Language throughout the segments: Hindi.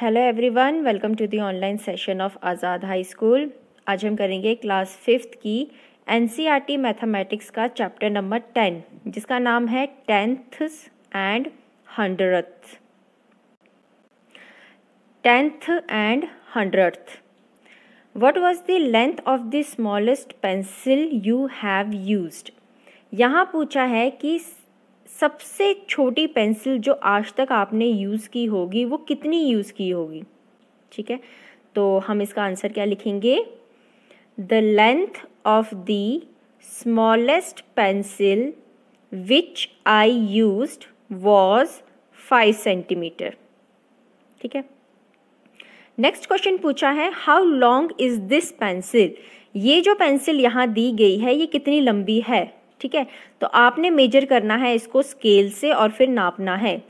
Hello everyone welcome to the online session of Azad high school आज हम करेंगे क्लास फिफ्थ की एनसीईआरटी मैथमेटिक्स e का चैप्टर नंबर टेन जिसका नाम है tenth and hundredth tenth and hundredth what was the length of the smallest pencil you have used यहाँ पूछा है कि सबसे छोटी पेंसिल जो आज तक आपने यूज़ की होगी वो कितनी यूज़ की होगी ठीक है तो हम इसका आंसर क्या लिखेंगे the length of the smallest pencil which I use was five centimetre ठीक है नेक्स्ट क्वेश्चन पूछा है how long is this pencil ये जो पेंसिल यहाँ दी गई है ये कितनी लंबी है ठीक है तो आपने मेजर करना है इसको स्केल से और फिर नापना है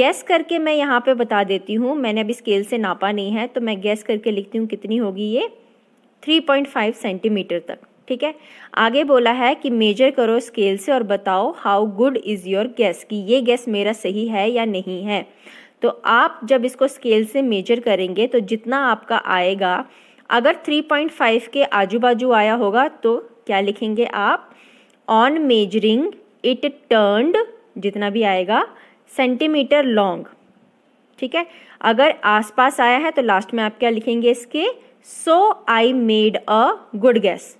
गैस करके मैं यहाँ पे बता देती हूँ मैंने अभी स्केल से नापा नहीं है तो मैं गैस करके लिखती हूँ कितनी होगी ये 3.5 सेंटीमीटर तक ठीक है आगे बोला है कि मेजर करो स्केल से और बताओ how good is your guess कि ये गैस मेरा सही है या नहीं है तो आप जब इसको स्केल से मेजर करेंगे तो जितना आपका आएगा अगर 3.5 के आजू बाजू आया होगा तो क्या लिखेंगे आप ऑन मेजरिंग इट टर्नड जितना भी आएगा सेंटीमीटर लॉन्ग ठीक है अगर आसपास आया है तो लास्ट में आप क्या लिखेंगे इसके so I made a good guess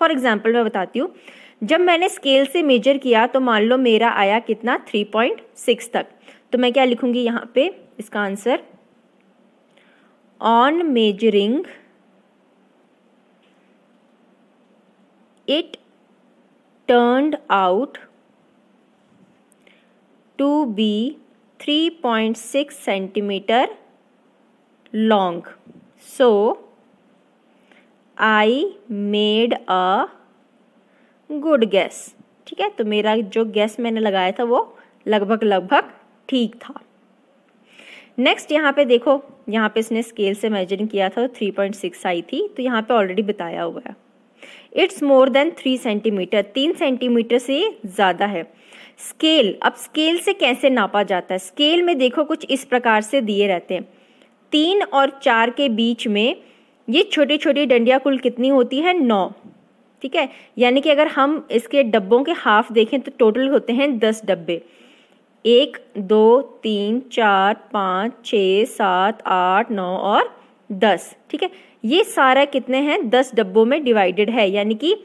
for example मैं बताती हूँ जब मैंने स्केल से मेजर किया तो मान लो मेरा आया कितना 3.6 तक तो मैं क्या लिखूंगी यहाँ पे इसका answer on measuring it turned out to be 3.6 cm long. So, I made a good guess. ठीक है तो मेरा जो गैस मैंने लगाया था वो लगभग लगभग ठीक था नेक्स्ट यहाँ पे देखो यहाँ पे इसने स्केल से मेजरिंग किया था 3.6 आई थी तो यहाँ पे ऑलरेडी बताया हुआ है it's more than three centimetre तीन सेंटीमीटर से ज़्यादा है स्केल अब स्केल से कैसे नापा जाता है स्केल में देखो कुछ इस प्रकार से दिए रहते हैं तीन और चार के बीच में ये छोटी छोटी डंडिया कुल कितनी होती है नौ ठीक है यानी कि अगर हम इसके डब्बों के हाफ देखें तो टोटल होते हैं दस डब्बे एक दो तीन चार पाँच छ सात आठ नौ और दस ठीक है ये सारा कितने हैं दस डब्बों में डिवाइडेड है यानी कि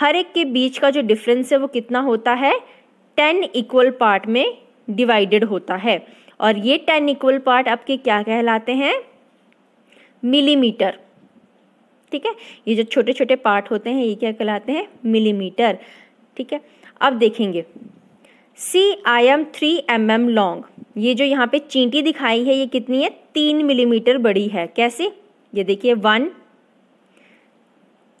हर एक के बीच का जो डिफरेंस है वो कितना होता है टेन इक्वल पार्ट में डिवाइडेड होता है और ये टेन इक्वल पार्ट आपके क्या कहलाते हैं मिलीमीटर ठीक है ये जो छोटे छोटे पार्ट होते हैं ये क्या कहलाते हैं मिलीमीटर ठीक है अब देखेंगे see I am three m m long ये जो यहाँ पे चींटी दिखाई है ये कितनी है तीन मिलीमीटर बड़ी है कैसी ये देखिए वन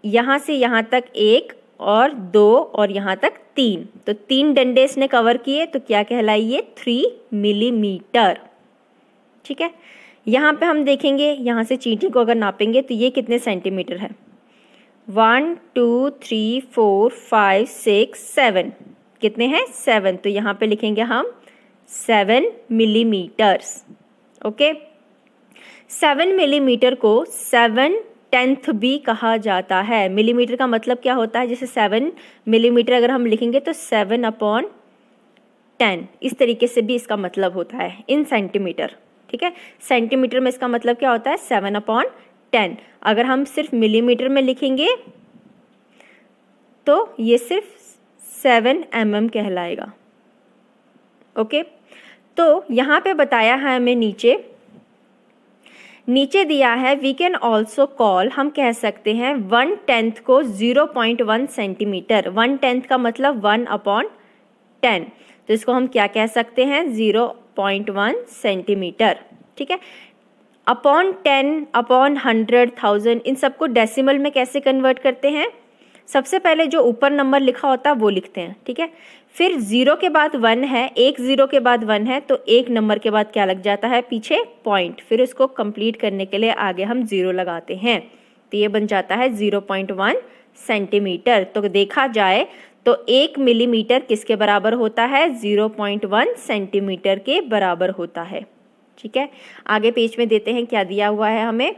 यहाँ से यहाँ तक एक और दो और यहाँ तक तीन तो तीन डंडे इसने कवर किए तो क्या कहलाइए थ्री मिलीमीटर ठीक है यहाँ पे हम देखेंगे यहाँ से चींटी को अगर नापेंगे तो ये कितने सेंटीमीटर है one two three four five six seven कितने हैं सेवन तो यहाँ पे लिखेंगे हम seven millimetres okay seven millimetre को सेवन टेंथ भी कहा जाता है मिलीमीटर का मतलब क्या होता है जैसे सेवन मिलीमीटर अगर हम लिखेंगे तो सेवन अपॉन टेन इस तरीके से भी इसका मतलब होता है इन सेंटीमीटर ठीक है सेंटीमीटर में इसका मतलब क्या होता है सेवन अपॉन टेन अगर हम सिर्फ मिलीमीटर में लिखेंगे तो ये सिर्फ सेवन एम mm कहलाएगा ओके तो यहाँ पे बताया है हमें नीचे नीचे दिया है वी कैन ऑल्सो कॉल हम कह सकते हैं वन टेंथ को zero point one centimetre one tenth का मतलब वन अपॉन टेन तो इसको हम क्या कह सकते हैं जीरो पॉइंट वन सेंटीमीटर ठीक है upon ten upon hundred thousand इन सबको डेसिमल में कैसे कन्वर्ट करते हैं सबसे पहले जो ऊपर नंबर लिखा होता है वो लिखते हैं ठीक है फिर ज़ीरो के बाद वन है एक ज़ीरो के बाद वन है तो एक नंबर के बाद क्या लग जाता है पीछे पॉइंट फिर उसको कंप्लीट करने के लिए आगे हम ज़ीरो लगाते हैं तो ये बन जाता है ज़ीरो पॉइंट वन सेंटीमीटर तो देखा जाए तो एक मिलीमीटर किसके बराबर होता है ज़ीरो पॉइंट वन सेंटीमीटर के बराबर होता है ठीक है आगे पेज में देते हैं क्या दिया हुआ है हमें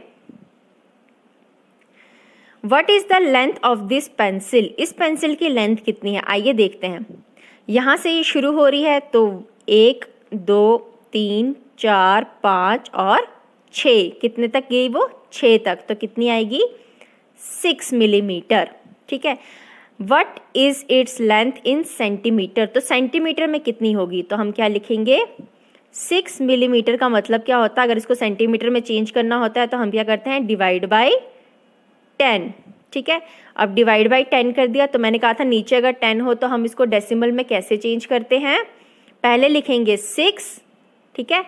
what is the length of this pencil इस पेंसिल की लेंथ कितनी है आइए देखते हैं यहाँ से ये शुरू हो रही है तो एक दो तीन चार पाँच और छ कितने तक गई वो छः तक तो कितनी आएगी सिक्स मिलीमीटर ठीक है what is its length in centimetre तो सेंटीमीटर में कितनी होगी तो हम क्या लिखेंगे सिक्स मिलीमीटर का मतलब क्या होता है अगर इसको सेंटीमीटर में चेंज करना होता है तो हम क्या करते हैं डिवाइड बाई टेन ठीक है अब डिवाइड बाई टेन कर दिया तो मैंने कहा था नीचे अगर टेन हो तो हम इसको डेसिमल में कैसे चेंज करते हैं पहले लिखेंगे सिक्स ठीक है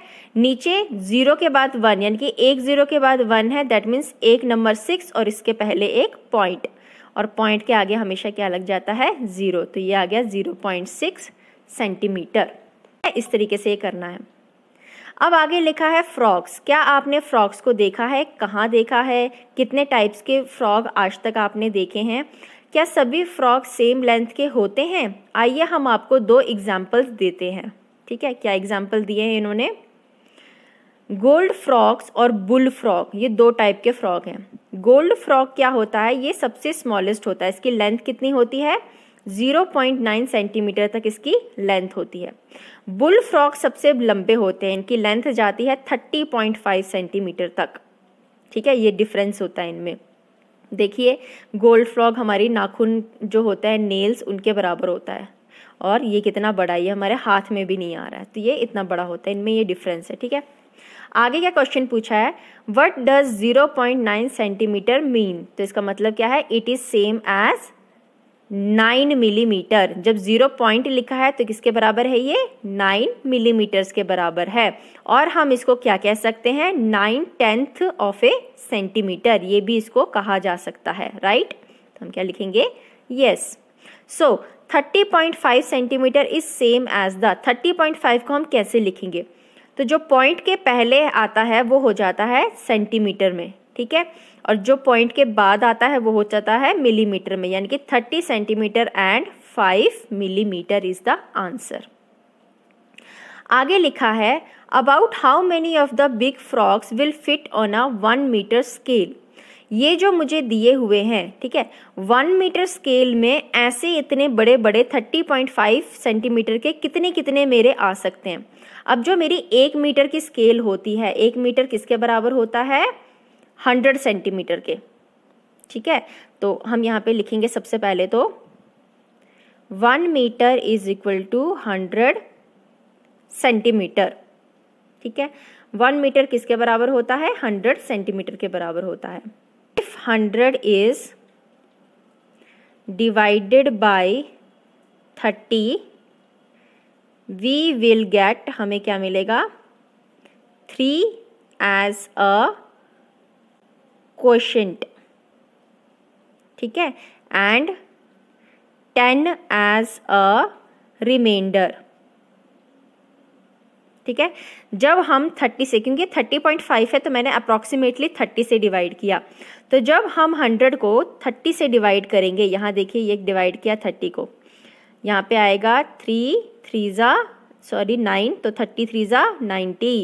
नीचे जीरो के बाद वन यानी कि एक जीरो के बाद वन है दैट मीन्स एक नंबर सिक्स और इसके पहले एक पॉइंट और पॉइंट के आगे हमेशा क्या लग जाता है ज़ीरो तो ये आ गया ज़ीरो पॉइंट सिक्स सेंटीमीटर इस तरीके से ये करना है अब आगे लिखा है फ्रॉक्स क्या आपने फ्रॉक्स को देखा है कहाँ देखा है कितने टाइप्स के फ्रॉग आज तक आपने देखे हैं क्या सभी फ्रॉक सेम लेंथ के होते हैं आइए हम आपको दो एग्जाम्पल्स देते हैं ठीक है क्या एग्जाम्पल दिए हैं इन्होंने गोल्ड फ्रॉक्स और बुल फ्रॉक ये दो टाइप के फ्रॉक हैं गोल्ड फ्रॉक क्या होता है ये सबसे स्मॉलेस्ट होता है इसकी लेंथ कितनी होती है 0.9 सेंटीमीटर तक इसकी लेंथ होती है बुल फ्रॉक सबसे लंबे होते हैं इनकी लेंथ जाती है 30.5 सेंटीमीटर तक ठीक है ये डिफरेंस होता है इनमें देखिए गोल्ड फ्रॉक हमारी नाखून जो होता है नेल्स उनके बराबर होता है और ये कितना बड़ा ये हमारे हाथ में भी नहीं आ रहा है तो ये इतना बड़ा होता है इनमें ये डिफरेंस है ठीक है आगे क्या क्वेश्चन पूछा है वट डज 0.9 सेंटीमीटर मीन तो इसका मतलब क्या है it is same as nine millimetre जब ज़ीरो पॉइंट लिखा है तो किसके बराबर है ये नाइन मिलीमीटर्स के बराबर है और हम इसको क्या कह सकते हैं nine tenth of a centimetre ये भी इसको कहा जा सकता है राइट तो हम क्या लिखेंगे yes so thirty point five centimetre is same as the thirty point five को हम कैसे लिखेंगे तो जो पॉइंट के पहले आता है वो हो जाता है सेंटीमीटर में ठीक है और जो पॉइंट के बाद आता है वो हो जाता है मिलीमीटर में यानी कि thirty centimetre and five millimetre is the answer आगे लिखा है about how many of the big frogs will fit on a one metre scale ये जो मुझे दिए हुए हैं ठीक है वन मीटर स्केल में ऐसे इतने बड़े बड़े थर्टी पॉइंट फाइव सेंटीमीटर के कितने कितने मेरे आ सकते हैं अब जो मेरी एक मीटर की स्केल होती है एक मीटर किसके बराबर होता है हंड्रेड सेंटीमीटर के ठीक है तो हम यहाँ पे लिखेंगे सबसे पहले तो one metre is equal to hundred centimetre ठीक है वन मीटर किसके बराबर होता है हंड्रेड सेंटीमीटर के बराबर होता है if hundred is divided by thirty we will get हमें क्या मिलेगा थ्री एज अ क्वेश्चेंट ठीक है and ten as a reminder ठीक है जब हम थर्टी से क्योंकि थर्टी पॉइंट फाइव है तो मैंने अप्रॉक्सीमेटली थर्टी से डिवाइड किया तो जब हम हंड्रेड को थर्टी से डिवाइड करेंगे यहां देखिए ये डिवाइड किया थर्टी को यहां पे आएगा थ्री थ्री ज़ा सॉरी नाइन तो थर्टी थ्री ज़ा नाइन्टी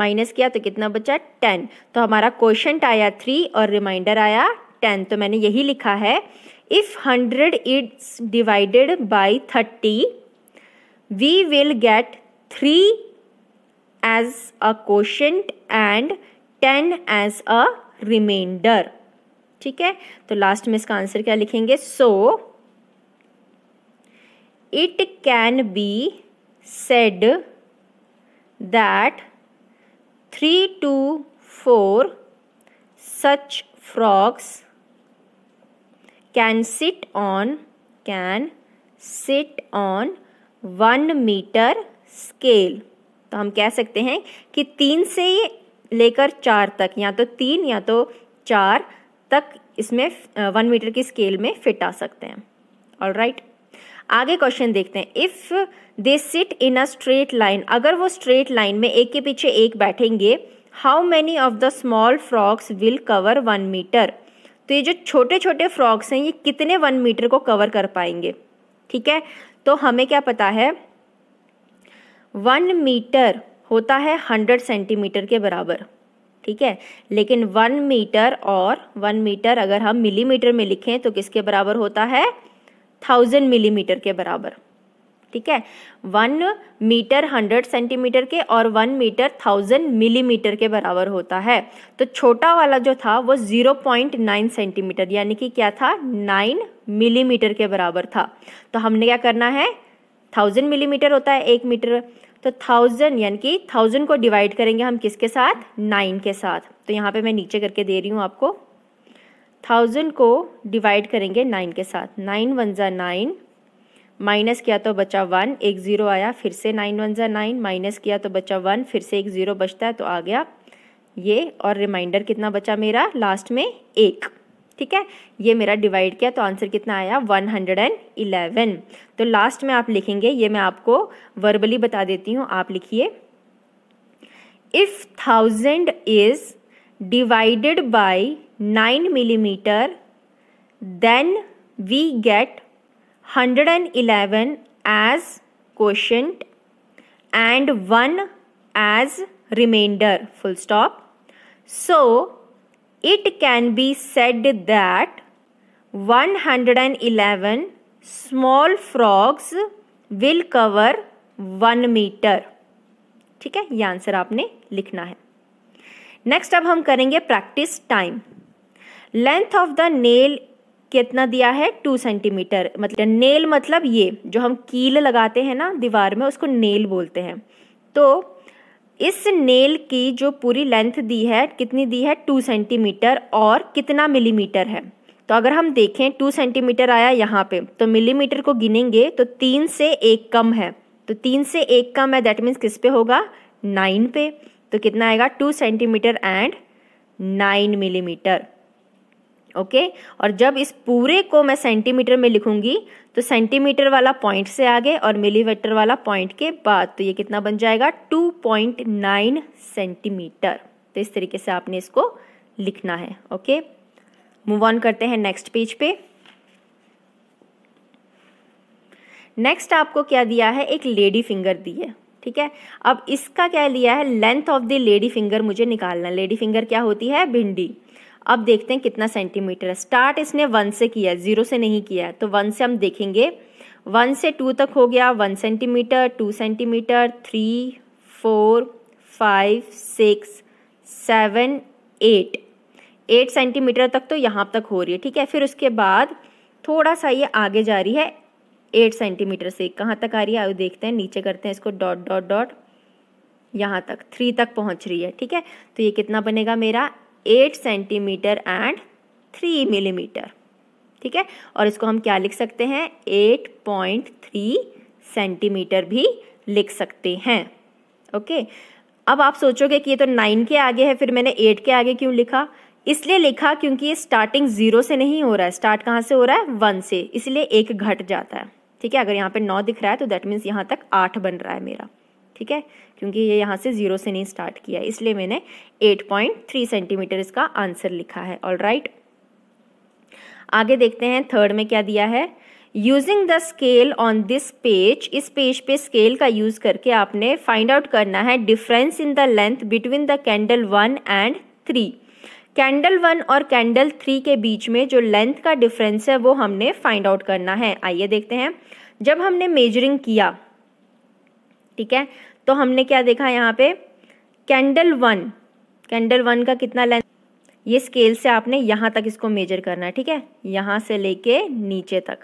माइनस किया तो कितना बचा टेन तो हमारा क्वेश्चन आया थ्री और रिमाइंडर आया टेन तो मैंने यही लिखा है if hundred it's divided by thirty we will get three as a question and ten as a reminder ठीक है तो लास्ट में इसका आंसर क्या लिखेंगे so it can be said that three two four such frogs can sit on can sit on one metre scale तो हम कह सकते हैं कि तीन से लेकर चार तक या तो तीन या तो चार तक इसमें वन मीटर की स्केल में फिट आ सकते हैं ऑल राइट right. आगे क्वेश्चन देखते हैं if they sit in a straight line अगर वो स्ट्रेट लाइन में एक के पीछे एक बैठेंगे how many of the small frogs will cover one metre तो ये जो छोटे छोटे फ्रॉक्स हैं ये कितने वन मीटर को कवर कर पाएंगे ठीक है तो हमें क्या पता है वन मीटर होता है हंड्रेड सेंटीमीटर के बराबर ठीक है लेकिन वन मीटर और वन मीटर अगर हम मिलीमीटर में लिखें तो किसके बराबर होता है थाउजेंड मिलीमीटर के बराबर ठीक है वन मीटर हंड्रेड सेंटीमीटर के और वन मीटर थाउजेंड मिलीमीटर के बराबर होता है तो छोटा वाला जो था वो ज़ीरो पॉइंट नाइन सेंटीमीटर यानी कि क्या था नाइन मिलीमीटर के बराबर था तो हमने क्या करना है थाउजेंड मिलीमीटर होता है एक मीटर तो थाउजेंड यानी कि थाउजेंड को डिवाइड करेंगे हम किसके साथ नाइन के साथ तो यहाँ पे मैं नीचे करके दे रही हूँ आपको थाउजेंड को डिवाइड करेंगे नाइन के साथ नाइन वन ज़ा नाइन माइनस किया तो बचा वन एक ज़ीरो आया फिर से नाइन वन ज़ा नाइन माइनस किया तो बचा वन फिर से एक ज़ीरो बचता है तो आ गया ये और रिमाइंडर कितना बचा मेरा लास्ट में एक ठीक है ये मेरा डिवाइड किया तो आंसर कितना आया 111 तो लास्ट में आप लिखेंगे ये मैं आपको वर्बली बता देती हूँ आप लिखिए if thousand is divided by nine millimetre then we get hundred and eleven as question and one as reminder full stop so it can be said that one hundred and eleven small frogs will cover one metre ठीक है ये आंसर आपने लिखना है नेक्स्ट अब हम करेंगे practice time length of the nail कितना दिया है टू सेंटीमीटर मतलब नेल मतलब ये जो हम कील लगाते हैं ना दीवार में उसको नेल बोलते हैं तो इस नेल की जो पूरी लेंथ दी है कितनी दी है टू सेंटीमीटर और कितना मिलीमीटर है तो अगर हम देखें टू सेंटीमीटर आया यहाँ पे तो मिलीमीटर को गिनेंगे तो तीन से एक कम है तो तीन से एक कम है दैट मीन्स किस पे होगा नाइन पे तो कितना आएगा two centimetre and nine millimetre okay और जब इस पूरे को मैं सेंटीमीटर में लिखूंगी तो सेंटीमीटर वाला पॉइंट से आगे और मिलीमीटर वाला पॉइंट के बाद तो ये कितना बन जाएगा 2.9 सेंटीमीटर तो इस तरीके से आपने इसको लिखना है ओके मूव ऑन करते हैं नेक्स्ट पेज पे नेक्स्ट आपको क्या दिया है एक लेडी फिंगर दी है ठीक है अब इसका क्या लिया है length of the lady finger मुझे निकालना लेडी फिंगर क्या होती है भिंडी अब देखते हैं कितना सेंटीमीटर है स्टार्ट इसने वन से किया है जीरो से नहीं किया है तो वन से हम देखेंगे वन से टू तक हो गया one centimetre two centimetre three four five six seven eight eight centimetre तक तो यहाँ तक हो रही है ठीक है फिर उसके बाद थोड़ा सा ये आगे जा रही है एट सेंटीमीटर से कहाँ तक आ रही है देखते हैं नीचे करते हैं इसको डॉट डॉट डॉट यहाँ तक थ्री तक पहुँच रही है ठीक है तो ये कितना बनेगा मेरा eight centimetre and three millimetre ठीक है और इसको हम क्या लिख सकते हैं एट पॉइंट थ्री सेंटीमीटर भी लिख सकते हैं ओके अब आप सोचोगे कि ये तो नाइन के आगे है फिर मैंने एट के आगे क्यों लिखा इसलिए लिखा क्योंकि ये स्टार्टिंग जीरो से नहीं हो रहा है स्टार्ट कहाँ से हो रहा है वन से इसलिए एक घट जाता है ठीक है अगर यहाँ पे नौ दिख रहा है तो दैट मीन्स यहाँ तक आठ बन रहा है मेरा ठीक है क्योंकि ये यहाँ से ज़ीरो से नहीं स्टार्ट किया इसलिए मैंने 8.3 सेंटीमीटर इसका आंसर लिखा है ऑल राइट right? आगे देखते हैं थर्ड में क्या दिया है using the scale on this page इस पेज पे स्केल का यूज करके आपने फाइंड आउट करना है difference in the length between the candle one and three candle one और कैंडल थ्री के बीच में जो लेंथ का डिफरेंस है वो हमने फाइंड आउट करना है आइए देखते हैं जब हमने मेजरिंग किया ठीक है तो हमने क्या देखा यहाँ पे कैंडल वन कैंडल वन का कितना लेंथ ये स्केल से आपने यहाँ तक इसको मेजर करना है ठीक है यहाँ से लेके नीचे तक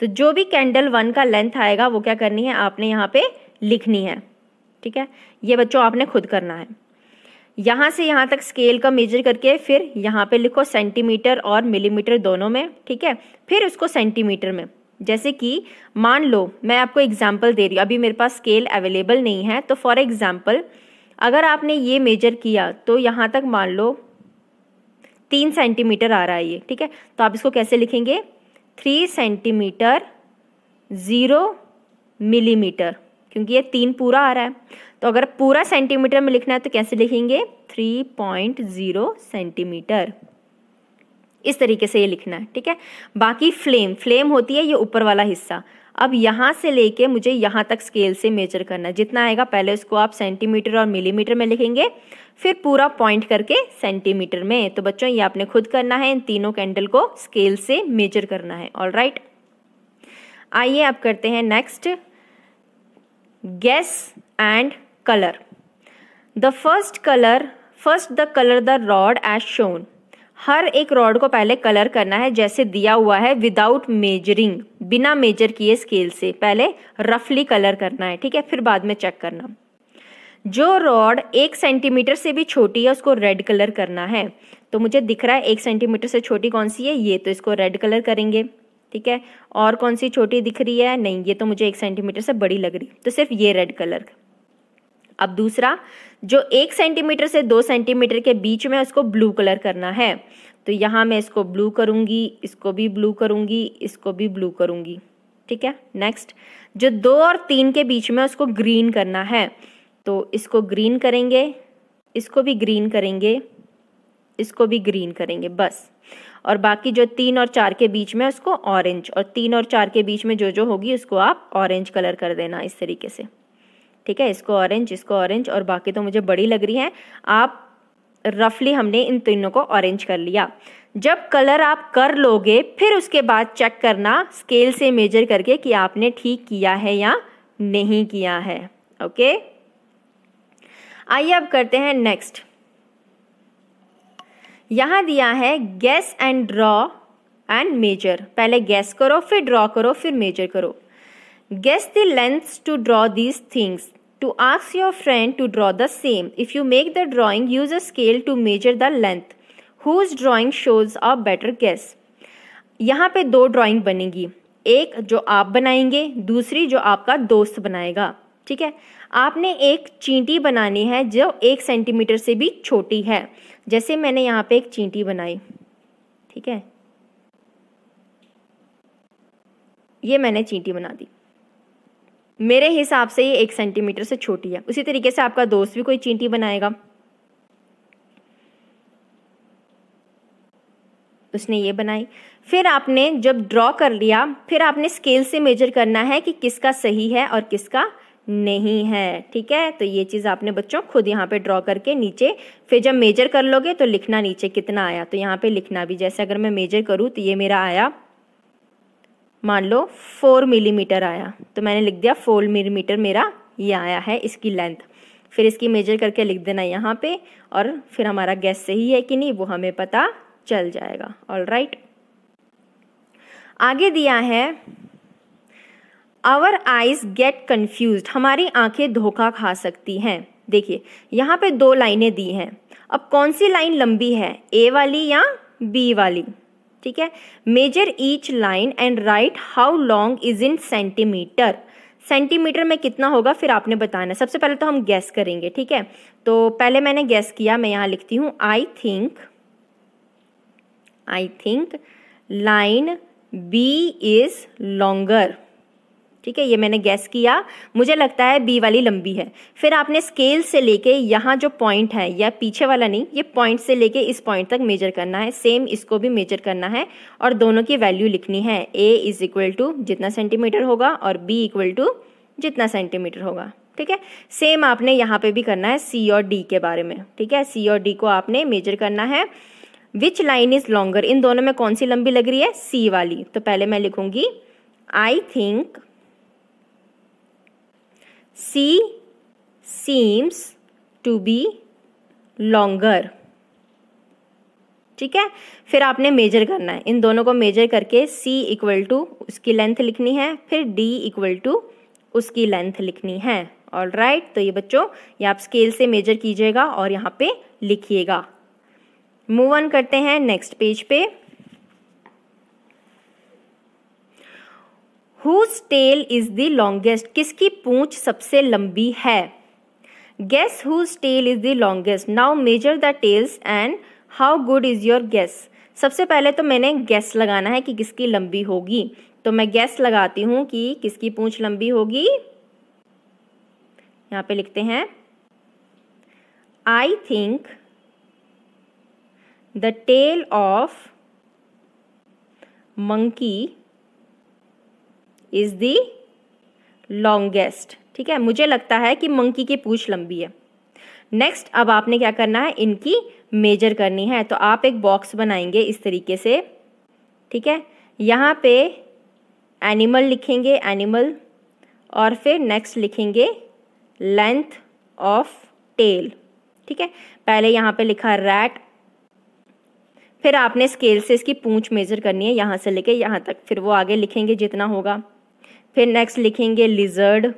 तो जो भी कैंडल वन का लेंथ आएगा वो क्या करनी है आपने यहाँ पे लिखनी है ठीक है ये बच्चों आपने खुद करना है यहाँ से यहाँ तक स्केल का मेजर करके फिर यहाँ पे लिखो सेंटीमीटर और मिलीमीटर दोनों में ठीक है फिर उसको सेंटीमीटर में जैसे कि मान लो मैं आपको एग्जाम्पल दे रही हूँ अभी मेरे पास स्केल अवेलेबल नहीं है तो फॉर एग्जाम्पल अगर आपने ये मेजर किया तो यहाँ तक मान लो तीन सेंटीमीटर आ रहा है ये ठीक है तो आप इसको कैसे लिखेंगे थ्री सेंटीमीटर ज़ीरो मिलीमीटर क्योंकि ये तीन पूरा आ रहा है तो अगर पूरा सेंटीमीटर में लिखना है तो कैसे लिखेंगे थ्री पॉइंट ज़ीरो सेंटीमीटर इस तरीके से ये लिखना है ठीक है बाकी फ्लेम फ्लेम होती है ये ऊपर वाला हिस्सा अब यहाँ से लेके मुझे यहाँ तक स्केल से मेजर करना है जितना आएगा पहले उसको आप सेंटीमीटर और मिलीमीटर में लिखेंगे फिर पूरा पॉइंट करके सेंटीमीटर में तो बच्चों ये आपने खुद करना है इन तीनों कैंडल को स्केल से मेजर करना है ऑल राइट आइए आप करते हैं next guess and colour the first colour first the colour the rod as shown हर एक रॉड को पहले कलर करना है जैसे दिया हुआ है विदाउट मेजरिंग बिना मेजर किए स्केल से पहले रफली कलर करना है ठीक है फिर बाद में चेक करना जो रॉड एक सेंटीमीटर से भी छोटी है उसको रेड कलर करना है तो मुझे दिख रहा है एक सेंटीमीटर से छोटी कौन सी है ये तो इसको रेड कलर करेंगे ठीक है और कौन सी छोटी दिख रही है नहीं ये तो मुझे एक सेंटीमीटर से बड़ी लग रही तो सिर्फ ये रेड कलर अब दूसरा जो एक सेंटीमीटर से दो सेंटीमीटर के बीच में उसको ब्लू कलर करना है तो यहाँ मैं इसको ब्लू करूँगी इसको भी ब्लू करूँगी इसको भी ब्लू करूँगी ठीक है नेक्स्ट जो दो और तीन के बीच में उसको ग्रीन करना है तो इसको ग्रीन करेंगे इसको भी ग्रीन करेंगे इसको भी ग्रीन करेंगे बस और बाकी जो तीन और चार के बीच में उसको ऑरेंज और तीन और चार के बीच में जो जो होगी उसको आप ऑरेंज कलर कर देना इस तरीके से ठीक है इसको ऑरेंज इसको ऑरेंज और बाकी तो मुझे बड़ी लग रही है आप रफली हमने इन तीनों को ऑरेंज कर लिया जब कलर आप कर लोगे फिर उसके बाद चेक करना स्केल से मेजर करके कि आपने ठीक किया है या नहीं किया है ओके आइए अब करते हैं नेक्स्ट यहां दिया है guess and draw and measure पहले गैस करो फिर ड्रॉ करो फिर मेजर करो guess the length to draw these things to ask your friend to draw the same. If you make the drawing, use a scale to measure the length. Whose drawing shows a better guess? यहाँ पे दो ड्राइंग बनेगी एक जो आप बनाएंगे दूसरी जो आपका दोस्त बनाएगा ठीक है आपने एक चींटी बनानी है जो एक सेंटीमीटर से भी छोटी है जैसे मैंने यहाँ पे एक चींटी बनाई ठीक है ये मैंने चींटी बना दी मेरे हिसाब से ये एक सेंटीमीटर से छोटी है उसी तरीके से आपका दोस्त भी कोई चींटी बनाएगा उसने ये बनाई फिर आपने जब ड्रॉ कर लिया फिर आपने स्केल से मेजर करना है कि किसका सही है और किसका नहीं है ठीक है तो ये चीज़ आपने बच्चों खुद यहाँ पे ड्रॉ करके नीचे फिर जब मेजर कर लोगे तो लिखना नीचे कितना आया तो यहाँ पे लिखना भी जैसे अगर मैं मेजर करूँ तो ये मेरा आया मान लो फोर मिलीमीटर आया तो मैंने लिख दिया फोर मिलीमीटर मेरा ये आया है इसकी लेंथ फिर इसकी मेजर करके लिख देना यहाँ पे और फिर हमारा गैस सही है कि नहीं वो हमें पता चल जाएगा ऑल राइट आगे दिया है आवर आईज गेट कन्फ्यूज हमारी आंखें धोखा खा सकती हैं देखिए यहाँ पे दो लाइनें दी हैं अब कौन सी लाइन लंबी है ए वाली या बी वाली ठीक है measure each line and write how long is in centimetre centimetre में कितना होगा फिर आपने बताना सबसे पहले तो हम गैस करेंगे ठीक है तो पहले मैंने गैस किया मैं यहां लिखती हूं I think I think line B is longer ठीक है ये मैंने गैस किया मुझे लगता है बी वाली लंबी है फिर आपने स्केल से लेके यहाँ जो पॉइंट है या पीछे वाला नहीं ये पॉइंट से लेके इस पॉइंट तक मेजर करना है सेम इसको भी मेजर करना है और दोनों की वैल्यू लिखनी है ए इज इक्वल टू जितना सेंटीमीटर होगा और बी इक्वल टू जितना सेंटीमीटर होगा ठीक है सेम आपने यहाँ पे भी करना है सी और डी के बारे में ठीक है सी और डी को आपने मेजर करना है विच लाइन इज लॉन्गर इन दोनों में कौन सी लंबी लग रही है सी वाली तो पहले मैं लिखूंगी I think C seems to be longer ठीक है फिर आपने मेजर करना है इन दोनों को मेजर करके C इक्वल टू उसकी लेंथ लिखनी है फिर D इक्वल टू उसकी लेंथ लिखनी है ऑल राइट right, तो ये बच्चों ये आप स्केल से मेजर कीजिएगा और यहाँ पे लिखिएगा मूव ऑन करते हैं नेक्स्ट पेज पे Whose tail is the longest किसकी पूंछ सबसे लंबी है Guess whose tail is the longest now measure the tails and how good is your guess? सबसे पहले तो मैंने गैस लगाना है कि किसकी लंबी होगी तो मैं गैस लगाती हूँ कि किसकी पूंछ लंबी होगी यहाँ पे लिखते हैं I think the tail of monkey is the longest ठीक है मुझे लगता है कि मंकी की पूछ लंबी है नेक्स्ट अब आपने क्या करना है इनकी मेजर करनी है तो आप एक बॉक्स बनाएंगे इस तरीके से ठीक है यहाँ पे एनिमल लिखेंगे एनिमल और फिर नेक्स्ट लिखेंगे लेंथ ऑफ टेल ठीक है पहले यहाँ पे लिखा रैट फिर आपने स्केल से इसकी पूंछ मेजर करनी है यहाँ से लेके यहाँ तक फिर वो आगे लिखेंगे जितना होगा फिर नेक्स्ट लिखेंगे लिजर्ड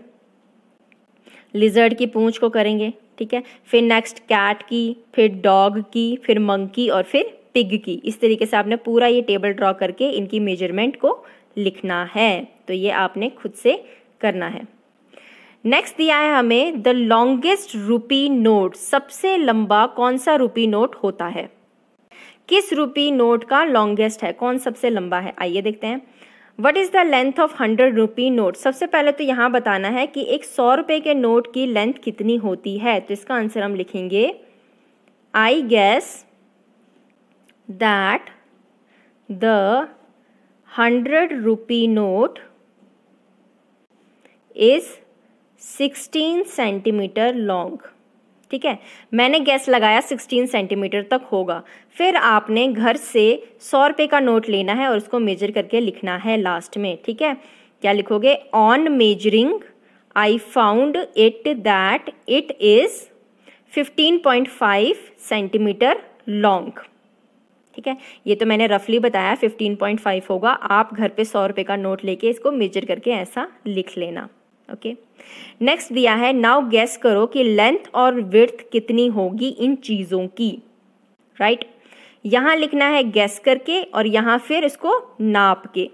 लिजर्ड की पूंछ को करेंगे ठीक है फिर नेक्स्ट कैट की फिर डॉग की फिर मंकी और फिर पिग की इस तरीके से आपने पूरा ये टेबल ड्रॉ करके इनकी मेजरमेंट को लिखना है तो ये आपने खुद से करना है नेक्स्ट दिया है हमें द लॉन्गेस्ट रूपी नोट सबसे लंबा कौन सा रूपी नोट होता है किस रूपी नोट का लॉन्गेस्ट है कौन सबसे लंबा है आइए देखते हैं what is the length of hundred rupee note सबसे पहले तो यहाँ बताना है कि एक सौ रुपये के नोट की लेंथ कितनी होती है तो इसका आंसर हम लिखेंगे I guess that the hundred rupee note is sixteen centimetre long ठीक है मैंने गैस लगाया 16 सेंटीमीटर तक होगा फिर आपने घर से सौ रुपये का नोट लेना है और उसको मेजर करके लिखना है लास्ट में ठीक है क्या लिखोगे on measuring I found it that it is 15.5 centimetre long ठीक है ये तो मैंने रफली बताया 15.5 होगा आप घर पे सौ रुपये का नोट लेके इसको मेजर करके ऐसा लिख लेना ओके okay? नेक्स्ट दिया है नाउ गैस करो कि लेंथ और विर्थ कितनी होगी इन चीज़ों की राइट right? यहां लिखना है गैस करके और यहां फिर इसको नाप के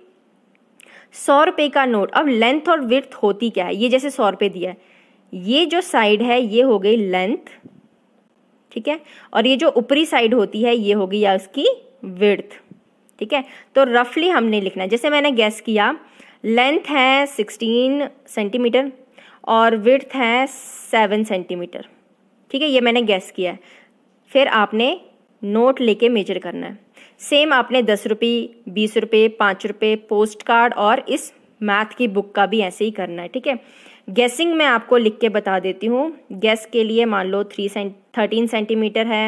सौ रुपए का नोट अब लेंथ और विर्थ होती क्या है ये जैसे सौ रुपए दिया है ये जो साइड है ये हो गई लेंथ ठीक है और ये जो ऊपरी साइड होती है ये हो गई या उसकी विर्थ ठीक है तो रफली हमने लिखना है जैसे मैंने गैस किया लेंथ है सिक्सटीन सेंटीमीटर और विर्थ है सेवन सेंटीमीटर ठीक है ये मैंने गैस किया है फिर आपने नोट लेके मेजर करना है सेम आपने दस रुपये बीस रुपये पाँच रुपये पोस्ट कार्ड और इस मैथ की बुक का भी ऐसे ही करना है ठीक है गैसिंग मैं आपको लिख के बता देती हूँ गैस के लिए मान लो थ्री थर्टीन सेंटीमीटर है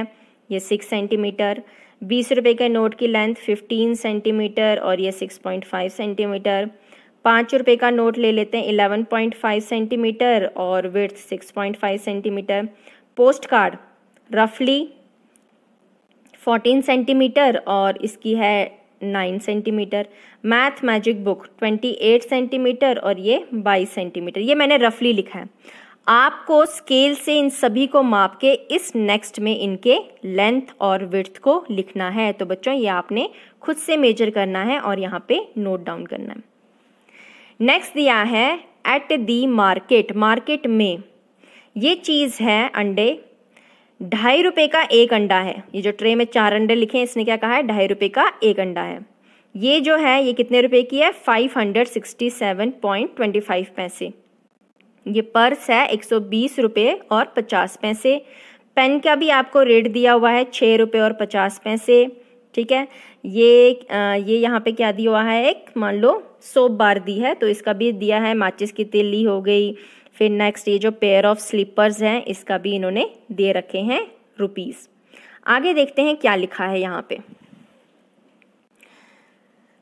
ये सिक्स सेंटीमीटर बीस रुपये के नोट की लेंथ फिफ्टीन सेंटीमीटर और ये सिक्स पॉइंट फाइव सेंटीमीटर पाँच रुपये का नोट ले लेते हैं इलेवन पॉइंट फाइव सेंटीमीटर और width six point five centimetre post card रफली फोर्टीन सेंटीमीटर और इसकी है nine centimetre math magic book twenty eight centimetre और ये बाईस सेंटीमीटर ये मैंने रफली लिखा है आपको स्केल से इन सभी को माप के इस नेक्स्ट में इनके लेंथ और विर्थ को लिखना है तो बच्चों ये आपने खुद से मेजर करना है और यहाँ पे नोट डाउन करना है नेक्स्ट दिया है एट दी मार्केट मार्केट में ये चीज़ है अंडे ढाई रुपये का एक अंडा है ये जो ट्रे में चार अंडे लिखे हैं इसने क्या कहा है ढाई रुपये का एक अंडा है ये जो है ये कितने रुपए की है five hundred sixty seven point twenty five paise ये पर्स है एक सौ बीस रुपये और पचास पैसे पेन का भी आपको रेट दिया हुआ है छः रुपये और पचास पैसे ठीक है ये आ, ये यहाँ पे क्या दिया हुआ है एक मान लो सौ बार दी है तो इसका भी दिया है माचिस की तिल्ली हो गई फिर नेक्स्ट ये जो पेयर ऑफ स्लीपर्स हैं इसका भी इन्होंने दे रखे हैं रुपीज़ आगे देखते हैं क्या लिखा है यहाँ पे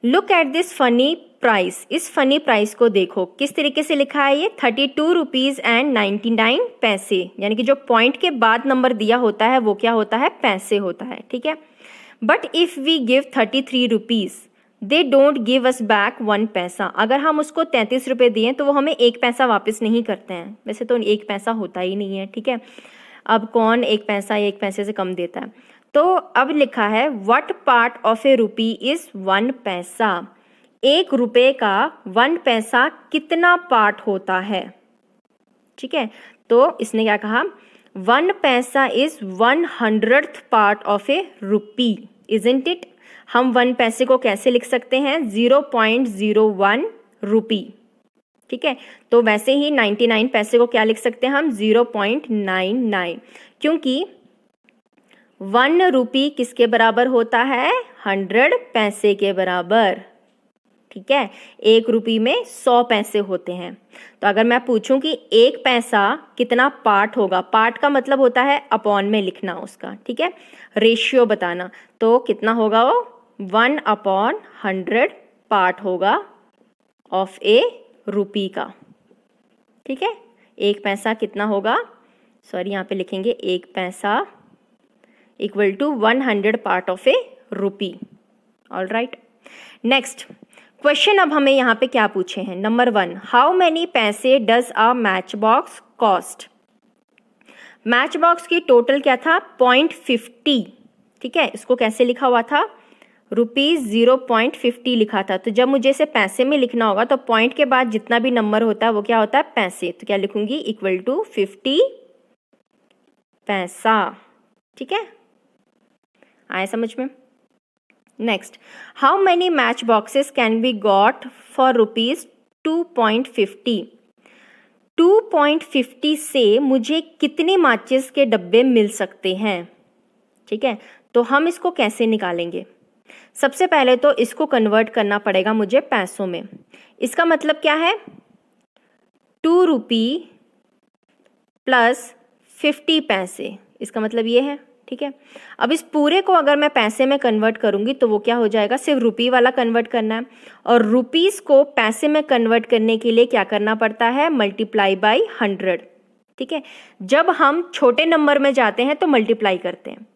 look at this funny price इस फनी प्राइस को देखो किस तरीके से लिखा है ये thirty two rupees and ninety nine paise यानी कि जो पॉइंट के बाद नंबर दिया होता है वो क्या होता है पैसे होता है ठीक है but if we give thirty three rupees they don't give us back one paisa अगर हम उसको तैंतीस रुपये दिए तो वो हमें एक पैसा वापस नहीं करते हैं वैसे तो एक पैसा होता ही नहीं है ठीक है अब कौन एक पैसा एक पैसे से कम देता है तो अब लिखा है what part of a rupee is one paisa एक रुपये का वन पैसा कितना पार्ट होता है ठीक है तो इसने क्या कहा one paisa is one hundred part of a rupee isn't it हम वन पैसे को कैसे लिख सकते हैं zero point zero one rupee ठीक है तो वैसे ही नाइन्टी नाइन पैसे को क्या लिख सकते हैं हम ज़ीरो पॉइंट नाइन नाइन क्योंकि वन रुपी किसके बराबर होता है हंड्रेड पैसे के बराबर ठीक है एक रुपये में सौ पैसे होते हैं तो अगर मैं पूछूं कि एक पैसा कितना पार्ट होगा पार्ट का मतलब होता है अपॉन में लिखना उसका ठीक है रेशियो बताना तो कितना होगा वो वन अपॉन हंड्रेड पार्ट होगा ऑफ ए रुपी का ठीक है एक पैसा कितना होगा सॉरी यहाँ पे लिखेंगे एक पैसा equal to one hundred part of a rupee all right next question अब हमें यहाँ पे क्या पूछे हैं number one how many paise does a match box cost match box की टोटल क्या था पॉइंट फिफ्टी ठीक है इसको कैसे लिखा हुआ था रुपीज़ ज़ीरो पॉइंट फिफ्टी लिखा था तो जब मुझे इसे पैसे में लिखना होगा तो पॉइंट के बाद जितना भी नंबर होता है वो क्या होता है पैसे तो क्या लिखूंगी इक्वल टू फिफ्टी पैसा ठीक है आए समझ में next how match boxes can be got for rupees two point fifty two point fifty से मुझे कितने माचिस के डब्बे मिल सकते हैं ठीक है तो हम इसको कैसे निकालेंगे सबसे पहले तो इसको कन्वर्ट करना पड़ेगा मुझे पैसों में इसका मतलब क्या है टू रुपी प्लस फिफ्टी पैसे इसका मतलब ये है ठीक है अब इस पूरे को अगर मैं पैसे में कन्वर्ट करूंगी तो वो क्या हो जाएगा सिर्फ रुपी वाला कन्वर्ट करना है और रुपीस को पैसे में कन्वर्ट करने के लिए क्या करना पड़ता है मल्टीप्लाई बाई हंड्रेड ठीक है जब हम छोटे नंबर में जाते हैं तो मल्टीप्लाई करते हैं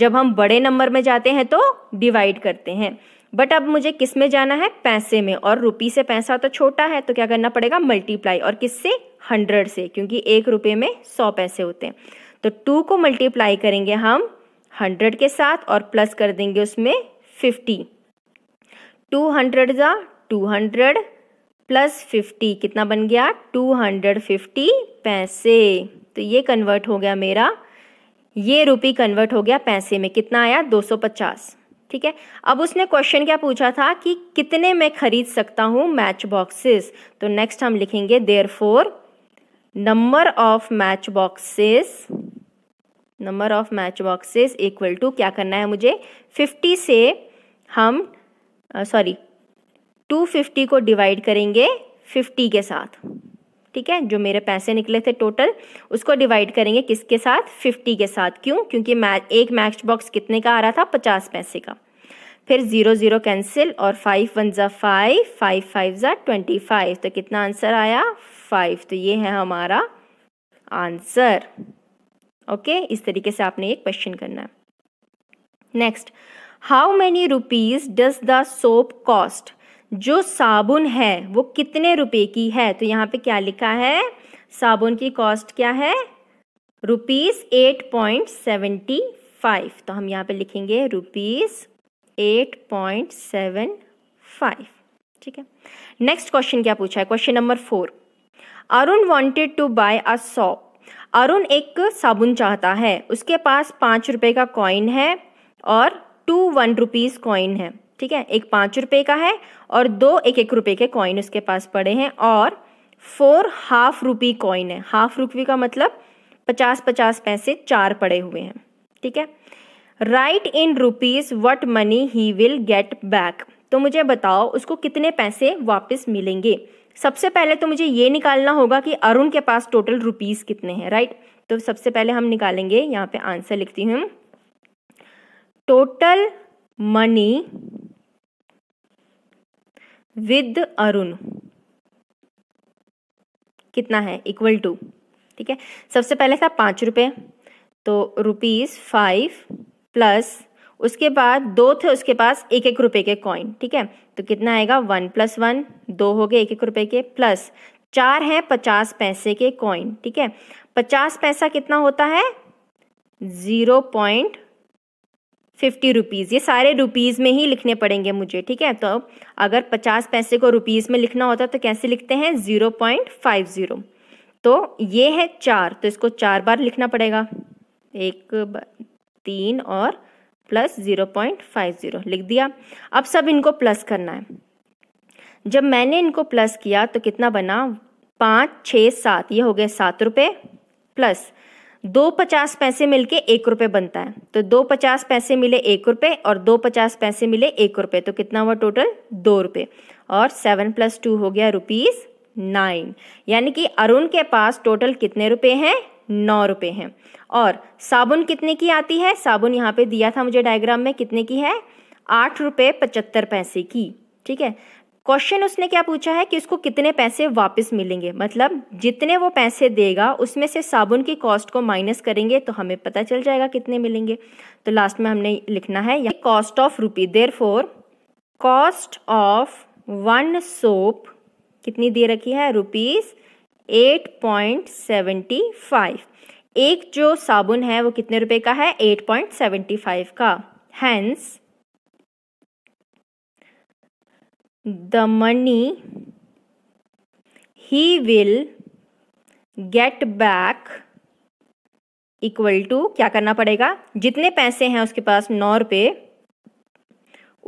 जब हम बड़े नंबर में जाते हैं तो डिवाइड करते हैं बट अब मुझे किस में जाना है पैसे में और रुपी से पैसा तो छोटा है तो क्या करना पड़ेगा मल्टीप्लाई और किससे हंड्रेड से क्योंकि एक रुपये में सौ पैसे होते हैं तो टू को मल्टीप्लाई करेंगे हम हंड्रेड के साथ और प्लस कर देंगे उसमें फिफ्टी टू हंड्रेड जा टू हंड्रेड प्लस फिफ्टी कितना बन गया टू हंड्रेड फिफ्टी पैसे तो ये कन्वर्ट हो गया मेरा ये रुपी कन्वर्ट हो गया पैसे में कितना आया दो सौ पचास ठीक है अब उसने क्वेश्चन क्या पूछा था कि कितने में खरीद सकता हूँ मैच बॉक्सेस तो नेक्स्ट हम लिखेंगे therefore number of match boxes number of match boxes equal to क्या करना है मुझे फिफ्टी से हम सॉरी टू फिफ्टी को डिवाइड करेंगे फिफ्टी के साथ ठीक है जो मेरे पैसे निकले थे टोटल उसको डिवाइड करेंगे किसके साथ फिफ्टी के साथ क्यों क्योंकि मैच एक मैच बॉक्स कितने का आ रहा था पचास पैसे का फिर ज़ीरो ज़ीरो कैंसिल और फाइव वन ज़ा फाइव फाइव फाइव ज़ा ट्वेंटी फाइव तो कितना आंसर आया फाइव तो ये है हमारा आंसर ओके इस तरीके से आपने एक क्वेश्चन करना है next how many rupees does the soap cost जो साबुन है वो कितने रुपए की है तो यहाँ पे क्या लिखा है साबुन की कॉस्ट क्या है rupees eight point seventy five तो हम यहाँ पे लिखेंगे rupees eight point seven five ठीक है नेक्स्ट क्वेश्चन क्या पूछा है question number four Arun wanted to buy a soap Arun एक साबुन चाहता है उसके पास पाँच रुपये का कॉइन है और टू वन रुपीज़ कॉइन है ठीक है एक पाँच रुपये का है और दो एक एक रुपये के कॉइन उसके पास पड़े हैं और फोर हाफ रुपी कॉइन है हाफ रुपी का मतलब पचास पचास पैसे चार पड़े हुए हैं ठीक है write in rupees what money he will get back तो मुझे बताओ उसको कितने पैसे वापस मिलेंगे सबसे पहले तो मुझे ये निकालना होगा कि अरुण के पास टोटल रुपीस कितने हैं राइट तो सबसे पहले हम निकालेंगे यहाँ पे आंसर लिखती हूँ टोटल मनी विद अरुण कितना है इक्वल टू ठीक है सबसे पहले था पाँच रुपये तो रुपीज़ फाइव प्लस उसके बाद दो थे उसके पास एक एक रुपए के कॉइन ठीक है तो कितना आएगा वन प्लस वन दो हो गए एक एक रुपए के प्लस चार हैं पचास पैसे के कॉइन ठीक है पचास पैसा कितना होता है ज़ीरो पॉइंट फिफ्टी रुपीज़ ये सारे रुपीज़ में ही लिखने पड़ेंगे मुझे ठीक है तो अगर पचास पैसे को रुपीज़ में लिखना होता है तो कैसे लिखते हैं ज़ीरो पॉइंट फाइव ज़ीरो तो ये है चार तो इसको चार बार लिखना पड़ेगा एक तीन और plus zero point five zero लिख दिया अब सब इनको प्लस करना है जब मैंने इनको प्लस किया तो कितना बना पाँच छ सात ये हो गए सात रुपये प्लस दो पचास पैसे मिलके एक रुपये बनता है तो दो पचास पैसे मिले एक रुपये और दो पचास पैसे मिले एक रुपये तो कितना हुआ टोटल दो रुपये और सेवन प्लस टू हो गया रुपीज़ नाइन यानी कि अरुण के पास टोटल कितने रुपए हैं नौ रुपये हैं और साबुन कितने की आती है साबुन यहाँ पे दिया था मुझे डायग्राम में कितने की है आठ रुपये पचहत्तर पैसे की ठीक है क्वेश्चन उसने क्या पूछा है कि उसको कितने पैसे वापस मिलेंगे मतलब जितने वो पैसे देगा उसमें से साबुन की कॉस्ट को माइनस करेंगे तो हमें पता चल जाएगा कितने मिलेंगे तो लास्ट में हमने लिखना है cost of rupee therefore cost of one soap कितनी दे रखी है रुपीज 8.75 एक जो साबुन है वो कितने रुपए का है 8.75 का hence the money he will get back equal to क्या करना पड़ेगा जितने पैसे हैं उसके पास नौ रुपए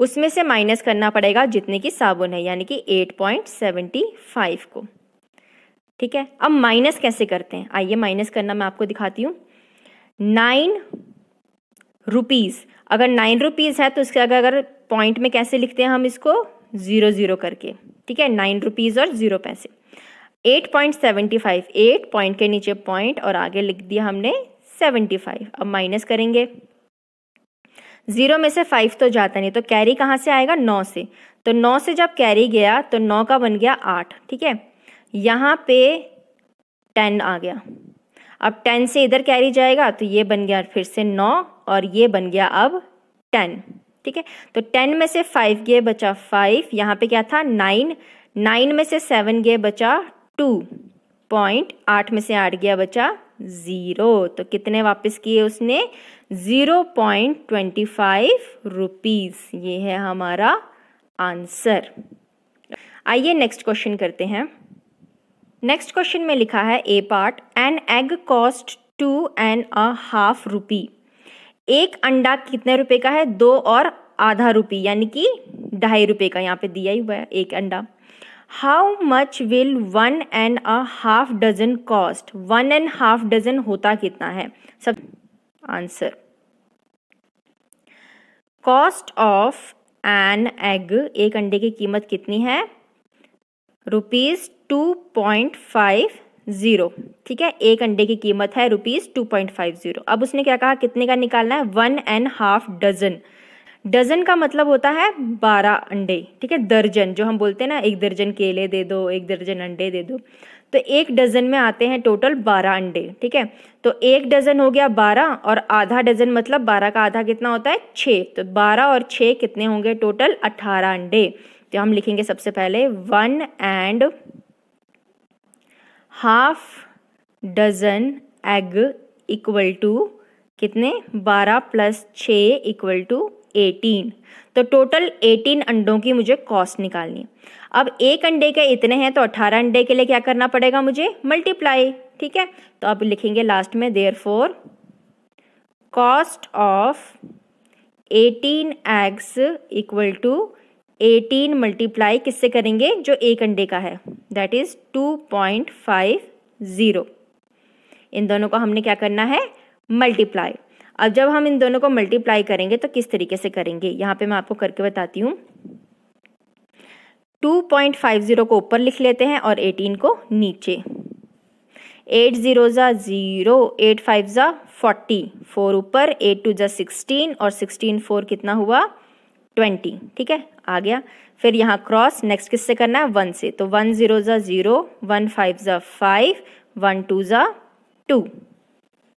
उसमें से माइनस करना पड़ेगा जितने की साबुन है यानी कि 8.75 को ठीक है अब माइनस कैसे करते हैं आइए माइनस करना मैं आपको दिखाती हूँ नाइन रुपीज़ अगर नाइन रुपीज़ है तो इसके अगर अगर पॉइंट में कैसे लिखते हैं हम इसको ज़ीरो ज़ीरो करके ठीक है नाइन रुपीज़ और ज़ीरो पैसे eight point seventy five eight point के नीचे पॉइंट और आगे लिख दिया हमने सेवेंटी फाइव अब माइनस करेंगे ज़ीरो में से फाइव तो जाता नहीं तो कैरी कहाँ से आएगा नौ से तो नौ से जब कैरी गया तो नौ का बन गया आठ ठीक है यहाँ पे टेन आ गया अब टेन से इधर कैरी जाएगा तो ये बन गया फिर से नौ और ये बन गया अब टेन ठीक है तो टेन में से फाइव गए बचा फाइव यहाँ पे क्या था नाइन नाइन में से सेवन गए बचा टू पॉइंट आठ में से आठ गया बचा ज़ीरो तो कितने वापस किए उसने zero point twenty five rupees ये है हमारा आंसर आइए नेक्स्ट क्वेश्चन करते हैं नेक्स्ट क्वेश्चन में लिखा है a part an egg cost two and a half rupee एक अंडा कितने रुपए का है दो और आधा रुपी यानी कि ढाई रुपए का यहाँ पे दिया ही हुआ है एक अंडा how much will one and a half dozen cost one and half dozen होता कितना है सब answer cost of an egg एक अंडे की कीमत कितनी है rupees two point five zero ठीक है एक अंडे की कीमत है rupees two point five zero अब उसने क्या कहा कितने का निकालना है one and half dozen dozen का मतलब होता है बारह अंडे ठीक है दर्जन जो हम बोलते हैं ना एक दर्जन केले दे दो एक दर्जन अंडे दे दो तो एक डजन में आते हैं टोटल बारह अंडे ठीक है तो एक डजन हो गया बारह और आधा डजन मतलब बारह का आधा कितना होता है छः तो बारह और छः कितने होंगे टोटल अट्ठारह अंडे तो हम लिखेंगे सबसे पहले one and half dozen egg equal to कितने बारह प्लस छ इक्वल टू एटीन तो टोटल एटीन अंडों की मुझे कॉस्ट निकालनी है अब एक अंडे के इतने हैं तो अठारह अंडे के लिए क्या करना पड़ेगा मुझे मल्टीप्लाई ठीक है तो अब लिखेंगे लास्ट में therefore cost of eighteen eggs equal to eighteen multiply किससे करेंगे जो एक अंडे का है that is two point five zero इन दोनों को हमने क्या करना है मल्टीप्लाई अब जब हम इन दोनों को मल्टीप्लाई करेंगे तो किस तरीके से करेंगे यहाँ पे मैं आपको करके बताती हूँ 2.50 को ऊपर लिख लेते हैं और 18 को नीचे एट ज़ीरो ज़ा ज़ीरो एट फाइव ज़ा फोर्टी फोर ऊपर एट टू ज़ा सिक्सटीन और सिक्सटीन फोर कितना हुआ ट्वेंटी ठीक है आ गया फिर यहाँ क्रॉस नेक्स्ट किससे करना है वन से तो वन जीरो ज़ा ज़ीरो वन फाइव ज़ा फाइव वन टू ज़ा टू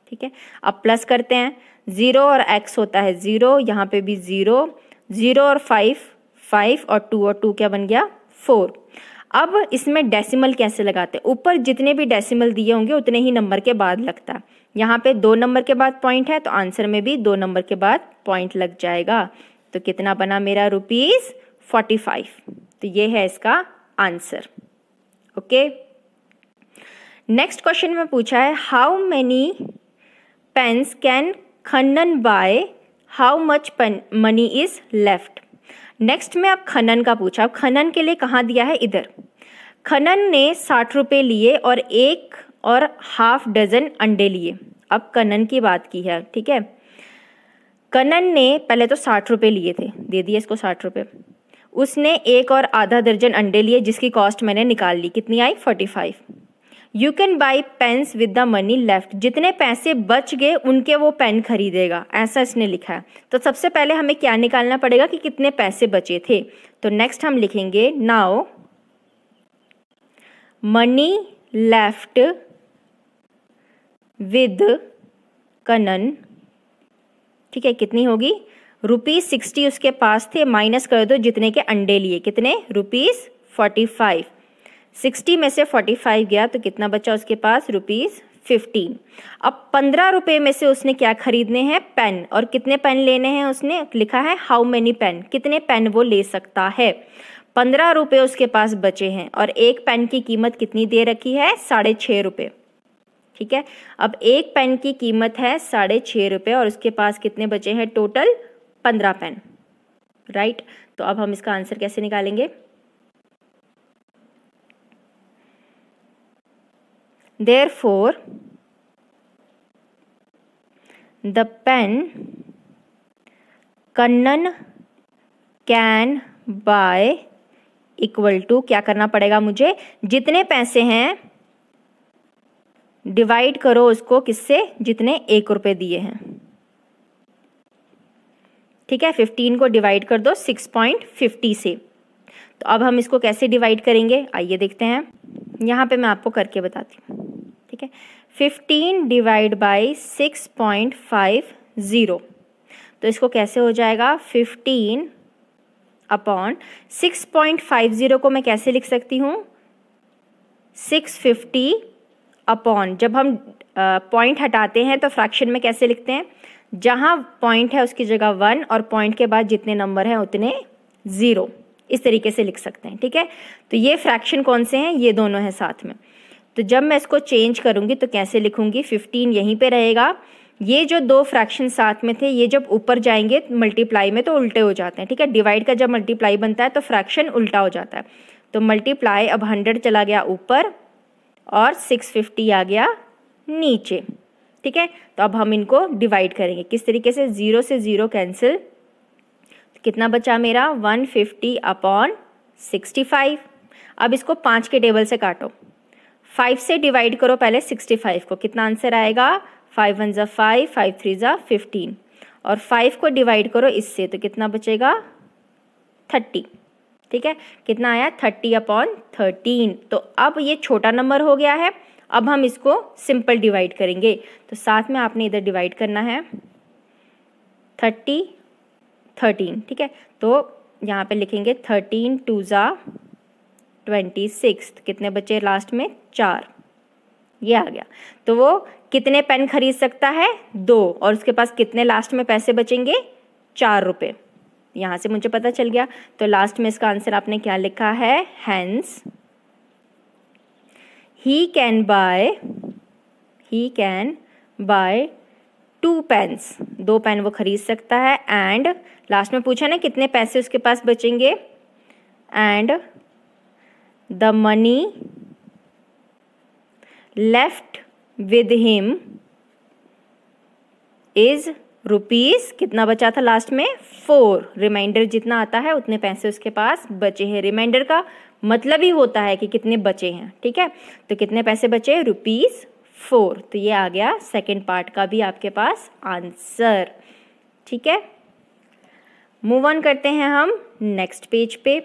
ठीक है अब प्लस करते हैं ज़ीरो और एक्स होता है ज़ीरो यहाँ पे भी ज़ीरो ज़ीरो और फाइव फाइव और टू और टू क्या बन गया फोर अब इसमें डेसिमल कैसे लगाते हैं ऊपर जितने भी डेसिमल दिए होंगे उतने ही नंबर के बाद लगता है यहाँ पे दो नंबर के बाद पॉइंट है तो आंसर में भी दो नंबर के बाद पॉइंट लग जाएगा तो कितना बना मेरा रुपीज फोर्टी फाइव तो ये है इसका आंसर ओके नेक्स्ट क्वेश्चन में पूछा है how many pens can Kannan buy how much money is left next में अब खनन का पूछा अब खनन के लिए कहाँ दिया है इधर खनन ने साठ रुपये लिए और एक और हाफ डजन अंडे लिए अब खनन की बात की है ठीक है कनन ने पहले तो साठ रुपये लिए थे दे दिए इसको साठ रुपये उसने एक और आधा दर्जन अंडे लिए जिसकी कॉस्ट मैंने निकाल ली कितनी I forty five you can buy pens with the money left जितने पैसे बच गए उनके वो पेन खरीदेगा ऐसा इसने लिखा है तो सबसे पहले हमें क्या निकालना पड़ेगा कि कितने पैसे बचे थे तो नेक्स्ट हम लिखेंगे नाओ मनी लेफ्ट विद कनन ठीक है कितनी होगी रुपीज़ सिक्सटी उसके पास थे माइनस कर दो जितने के अंडे लिए कितने रुपीज़ फोर्टी फाइव सिक्सटी में से फोर्टी फाइव गया तो कितना बचा उसके पास रुपीज़ फिफ्टीन अब पंद्रह रुपये में से उसने क्या खरीदने हैं पेन और कितने पेन लेने हैं उसने लिखा है हाउ मेनी पेन कितने पेन वो ले सकता है पंद्रह रुपये उसके पास बचे हैं और एक पेन की कीमत कितनी दे रखी है साढ़े छः रुपये ठीक है अब एक पेन की कीमत है साढ़े छः रुपये और उसके पास कितने बचे हैं टोटल पंद्रह पेन राइट तो अब हम इसका आंसर कैसे निकालेंगे therefore the pen Kannan can buy equal to क्या करना पड़ेगा मुझे जितने पैसे हैं डिवाइड करो उसको किससे जितने एक रुपये दिए हैं ठीक है फिफ्टीन को डिवाइड कर दो सिक्स पॉइंट फिफ्टी से तो अब हम इसको कैसे डिवाइड करेंगे आइए देखते हैं यहाँ पे मैं आपको करके बताती हूँ ठीक है fifteen divide by six point five zero तो इसको कैसे हो जाएगा fifteen upon six point five zero को मैं कैसे लिख सकती हूँ सिक्स फिफ्टी अपॉन जब हम पॉइंट हटाते हैं तो फ्रैक्शन में कैसे लिखते हैं जहाँ पॉइंट है उसकी जगह वन और पॉइंट के बाद जितने नंबर हैं उतने ज़ीरो इस तरीके से लिख सकते हैं ठीक है तो ये फ्रैक्शन कौन से हैं ये दोनों हैं साथ में तो जब मैं इसको चेंज करूँगी तो कैसे लिखूँगी फिफ्टीन यहीं पर रहेगा ये जो दो फ्रैक्शन साथ में थे ये जब ऊपर जाएंगे मल्टीप्लाई में तो उल्टे हो जाते हैं ठीक है डिवाइड का जब मल्टीप्लाई बनता है तो फ्रैक्शन उल्टा हो जाता है तो मल्टीप्लाई अब हंड्रेड चला गया ऊपर और सिक्स फिफ्टी आ गया नीचे ठीक है तो अब हम इनको डिवाइड करेंगे किस तरीके से ज़ीरो से ज़ीरो कैंसिल तो कितना बचा मेरा one fifty upon sixty five अब इसको पाँच के टेबल से काटो फाइव से डिवाइड करो पहले सिक्सटी फाइव को कितना आंसर आएगा फाइव वन ज़ा फाइव फाइव थ्री ज़ा फिफ्टीन और फाइव को डिवाइड करो इससे तो कितना बचेगा थर्टी ठीक है कितना आया थर्टी अपॉन थर्टीन तो अब ये छोटा नंबर हो गया है अब हम इसको सिंपल डिवाइड करेंगे तो साथ में आपने इधर डिवाइड करना है थर्टी थर्टीन ठीक है तो यहाँ पे लिखेंगे थर्टीन टू ज़ा ट्वेंटी सिक्स कितने बचे लास्ट में चार ये आ गया तो वो कितने पेन खरीद सकता है दो और उसके पास कितने लास्ट में पैसे बचेंगे चार रुपये यहाँ से मुझे पता चल गया तो लास्ट में इसका आंसर आपने क्या लिखा है hence he can buy he can buy two pens दो पेन वो खरीद सकता है एंड लास्ट में पूछा ना कितने पैसे उसके पास बचेंगे and the money left with him is rupees कितना बचा था लास्ट में फोर रिमाइंडर जितना आता है उतने पैसे उसके पास बचे हैं रिमाइंडर का मतलब ही होता है कि कितने बचे हैं ठीक है तो कितने पैसे बचे रुपीज़ फोर तो ये आ गया सेकेंड पार्ट का भी आपके पास आंसर ठीक है मूव ऑन करते हैं हम नेक्स्ट पेज पे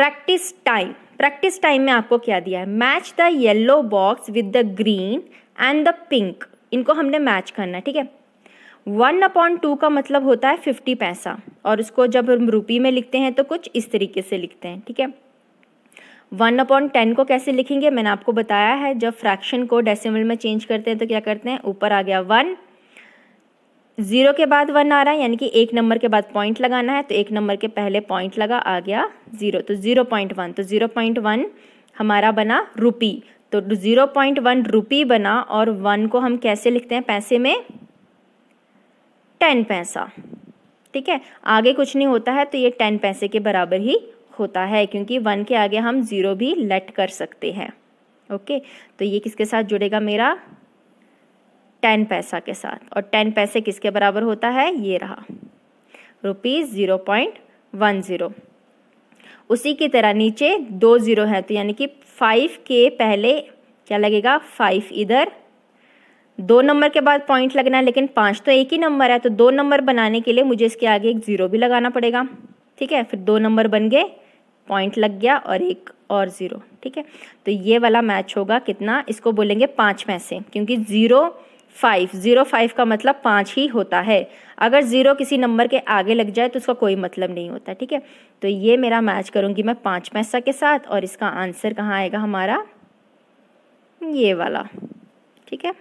प्रैक्टिस टाइम प्रैक्टिस टाइम में आपको क्या दिया है match the yellow box with the green and the pink इनको हमने मैच करना है ठीक है वन अपॉन टू का मतलब होता है फिफ्टी पैसा और उसको जब हम रूपी में लिखते हैं तो कुछ इस तरीके से लिखते हैं ठीक है वन अपॉन टेन को कैसे लिखेंगे मैंने आपको बताया है जब फ्रैक्शन को डेसिमल में चेंज करते हैं तो क्या करते हैं ऊपर आ गया वन ज़ीरो के बाद वन आ रहा है यानी कि एक नंबर के बाद पॉइंट लगाना है तो एक नंबर के पहले पॉइंट लगा आ गया ज़ीरो तो ज़ीरो पॉइंट वन तो ज़ीरो पॉइंट वन हमारा बना रुपी तो ज़ीरो पॉइंट वन रुपी बना और वन को हम कैसे लिखते हैं पैसे में टेन पैसा ठीक है आगे कुछ नहीं होता है तो ये टेन पैसे के बराबर ही होता है क्योंकि वन के आगे हम ज़ीरो भी लेट कर सकते हैं ओके तो ये किसके साथ जुड़ेगा मेरा टेन पैसा के साथ और टेन पैसे किसके बराबर होता है ये रहा rupees zero point one zero उसी की तरह नीचे दो ज़ीरो है तो यानी कि फाइव के पहले क्या लगेगा फाइव इधर दो नंबर के बाद पॉइंट लगना है लेकिन पाँच तो एक ही नंबर है तो दो नंबर बनाने के लिए मुझे इसके आगे एक ज़ीरो भी लगाना पड़ेगा ठीक है फिर दो नंबर बन गए पॉइंट लग गया और एक और ज़ीरो ठीक है तो ये वाला मैच होगा कितना इसको बोलेंगे पाँच पैसे क्योंकि ज़ीरो फाइव ज़ीरो फाइव का मतलब पाँच ही होता है अगर ज़ीरो किसी नंबर के आगे लग जाए तो उसका कोई मतलब नहीं होता ठीक है तो ये मेरा मैच करूँगी मैं पाँच पैसा के साथ और इसका आंसर कहाँ आएगा हमारा ये वाला ठीक है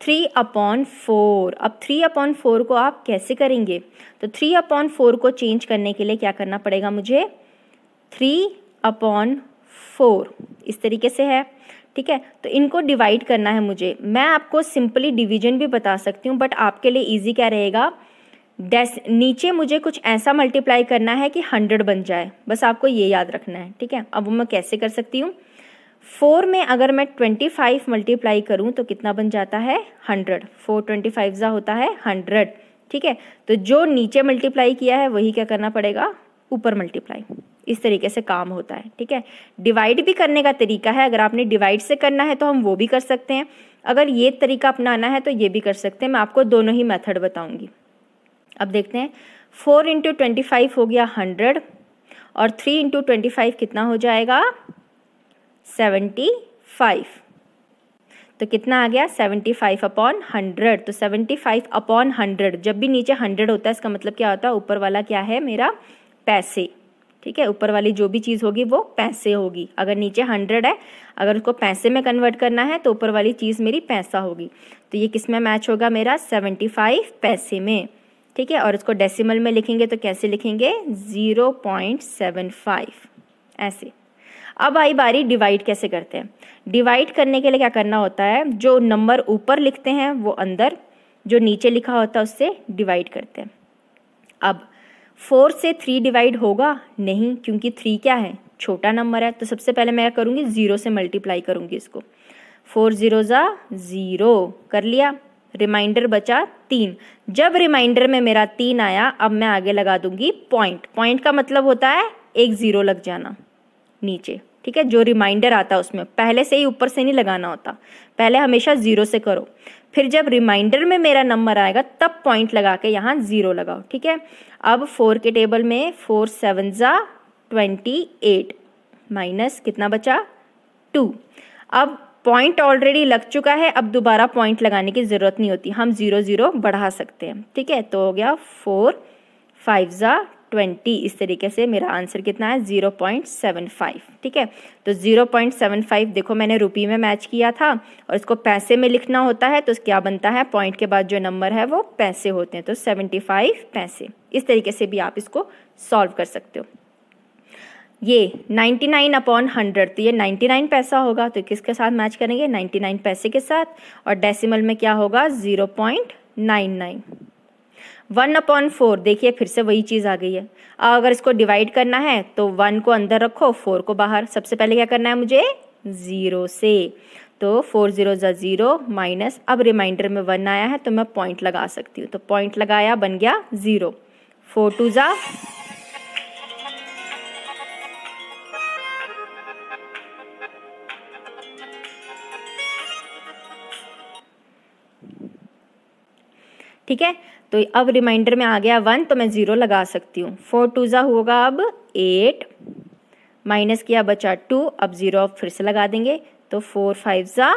थ्री अपॉन फोर अब थ्री अपॉन फोर को आप कैसे करेंगे तो थ्री अपॉन फोर को चेंज करने के लिए क्या करना पड़ेगा मुझे थ्री अपॉन फोर इस तरीके से है ठीक है तो इनको डिवाइड करना है मुझे मैं आपको सिंपली डिवीजन भी बता सकती हूँ बट आपके लिए ईजी क्या रहेगा डेस नीचे मुझे कुछ ऐसा मल्टीप्लाई करना है कि हंड्रेड बन जाए बस आपको ये याद रखना है ठीक है अब मैं कैसे कर सकती हूँ फोर में अगर मैं ट्वेंटी फाइव मल्टीप्लाई करूँ तो कितना बन जाता है हंड्रेड फोर ट्वेंटी फाइव ज़ा होता है हंड्रेड ठीक है तो जो नीचे मल्टीप्लाई किया है वही क्या करना पड़ेगा ऊपर मल्टीप्लाई इस तरीके से काम होता है ठीक है डिवाइड भी करने का तरीका है अगर आपने डिवाइड से करना है तो हम वो भी कर सकते हैं अगर ये तरीका अपनाना है तो ये भी कर सकते हैं मैं आपको दोनों ही मेथड बताऊंगी अब देखते हैं फोर इंटू ट्वेंटी फाइव हो गया हंड्रेड और थ्री इंटू ट्वेंटी फाइव कितना हो जाएगा सेवेंटी फाइव तो कितना आ गया सेवेंटी फाइव अपॉन हंड्रेड तो सेवेंटी फाइव अपॉन हंड्रेड जब भी नीचे हंड्रेड होता है इसका मतलब क्या होता है ऊपर वाला क्या है मेरा पैसे ठीक है ऊपर वाली जो भी चीज़ होगी वो पैसे होगी अगर नीचे हंड्रेड है अगर उसको पैसे में कन्वर्ट करना है तो ऊपर वाली चीज़ मेरी पैसा होगी तो ये किस में मैच होगा मेरा सेवेंटी फाइव पैसे में ठीक है और उसको डेसिमल में लिखेंगे तो कैसे लिखेंगे ज़ीरो पॉइंट सेवन फाइव ऐसे अब आई बारी डिवाइड कैसे करते हैं डिवाइड करने के लिए क्या करना होता है जो नंबर ऊपर लिखते हैं वो अंदर जो नीचे लिखा होता है उससे डिवाइड करते हैं अब फोर से थ्री डिवाइड होगा नहीं क्योंकि थ्री क्या है छोटा नंबर है तो सबसे पहले मैं करूँगी ज़ीरो से मल्टीप्लाई करूँगी इसको फोर ज़ीरो ज़ा ज़ीरो कर लिया रिमाइंडर बचा तीन जब रिमाइंडर में मेरा तीन आया अब मैं आगे लगा दूंगी पॉइंट पॉइंट का मतलब होता है एक ज़ीरो लग जाना नीचे ठीक है जो रिमाइंडर आता है उसमें पहले से ही ऊपर से नहीं लगाना होता पहले हमेशा ज़ीरो से करो फिर जब रिमाइंडर में मेरा नंबर आएगा तब पॉइंट लगा के यहाँ ज़ीरो लगाओ ठीक है अब फोर के टेबल में फोर सेवन ज़ा ट्वेंटी एट माइनस कितना बचा टू अब पॉइंट ऑलरेडी लग चुका है अब दोबारा पॉइंट लगाने की ज़रूरत नहीं होती हम ज़ीरो ज़ीरो बढ़ा सकते हैं ठीक है तो हो गया फोर फाइव ज़ा ट्वेंटी इस तरीके से मेरा आंसर कितना है ज़ीरो पॉइंट सेवन फाइव ठीक है तो ज़ीरो पॉइंट सेवन फाइव देखो मैंने रुपी में मैच किया था और इसको पैसे में लिखना होता है तो क्या बनता है पॉइंट के बाद जो नंबर है वो पैसे होते हैं तो सेवेंटी फाइव पैसे इस तरीके से भी आप इसको सॉल्व कर सकते हो ये 99 अपॉन 100 तो ये 99 पैसा होगा तो किसके साथ मैच करेंगे 99 पैसे के साथ और डेसिमल में क्या होगा 0.99 वन अपॉन फोर देखिए फिर से वही चीज़ आ गई है अब अगर इसको डिवाइड करना है तो वन को अंदर रखो फोर को बाहर सबसे पहले क्या करना है मुझे ज़ीरो से तो फोर ज़ीरो ज़ा ज़ीरो माइनस अब रिमाइंडर में वन आया है तो मैं पॉइंट लगा सकती हूँ तो पॉइंट लगाया बन गया ज़ीरो फोर टू ज़ा ठीक है तो अब रिमाइंडर में आ गया वन तो मैं ज़ीरो लगा सकती हूँ फोर टू ज़ा होगा अब एट माइनस किया बचा टू अब ज़ीरो फिर से लगा देंगे तो फोर फाइव ज़ा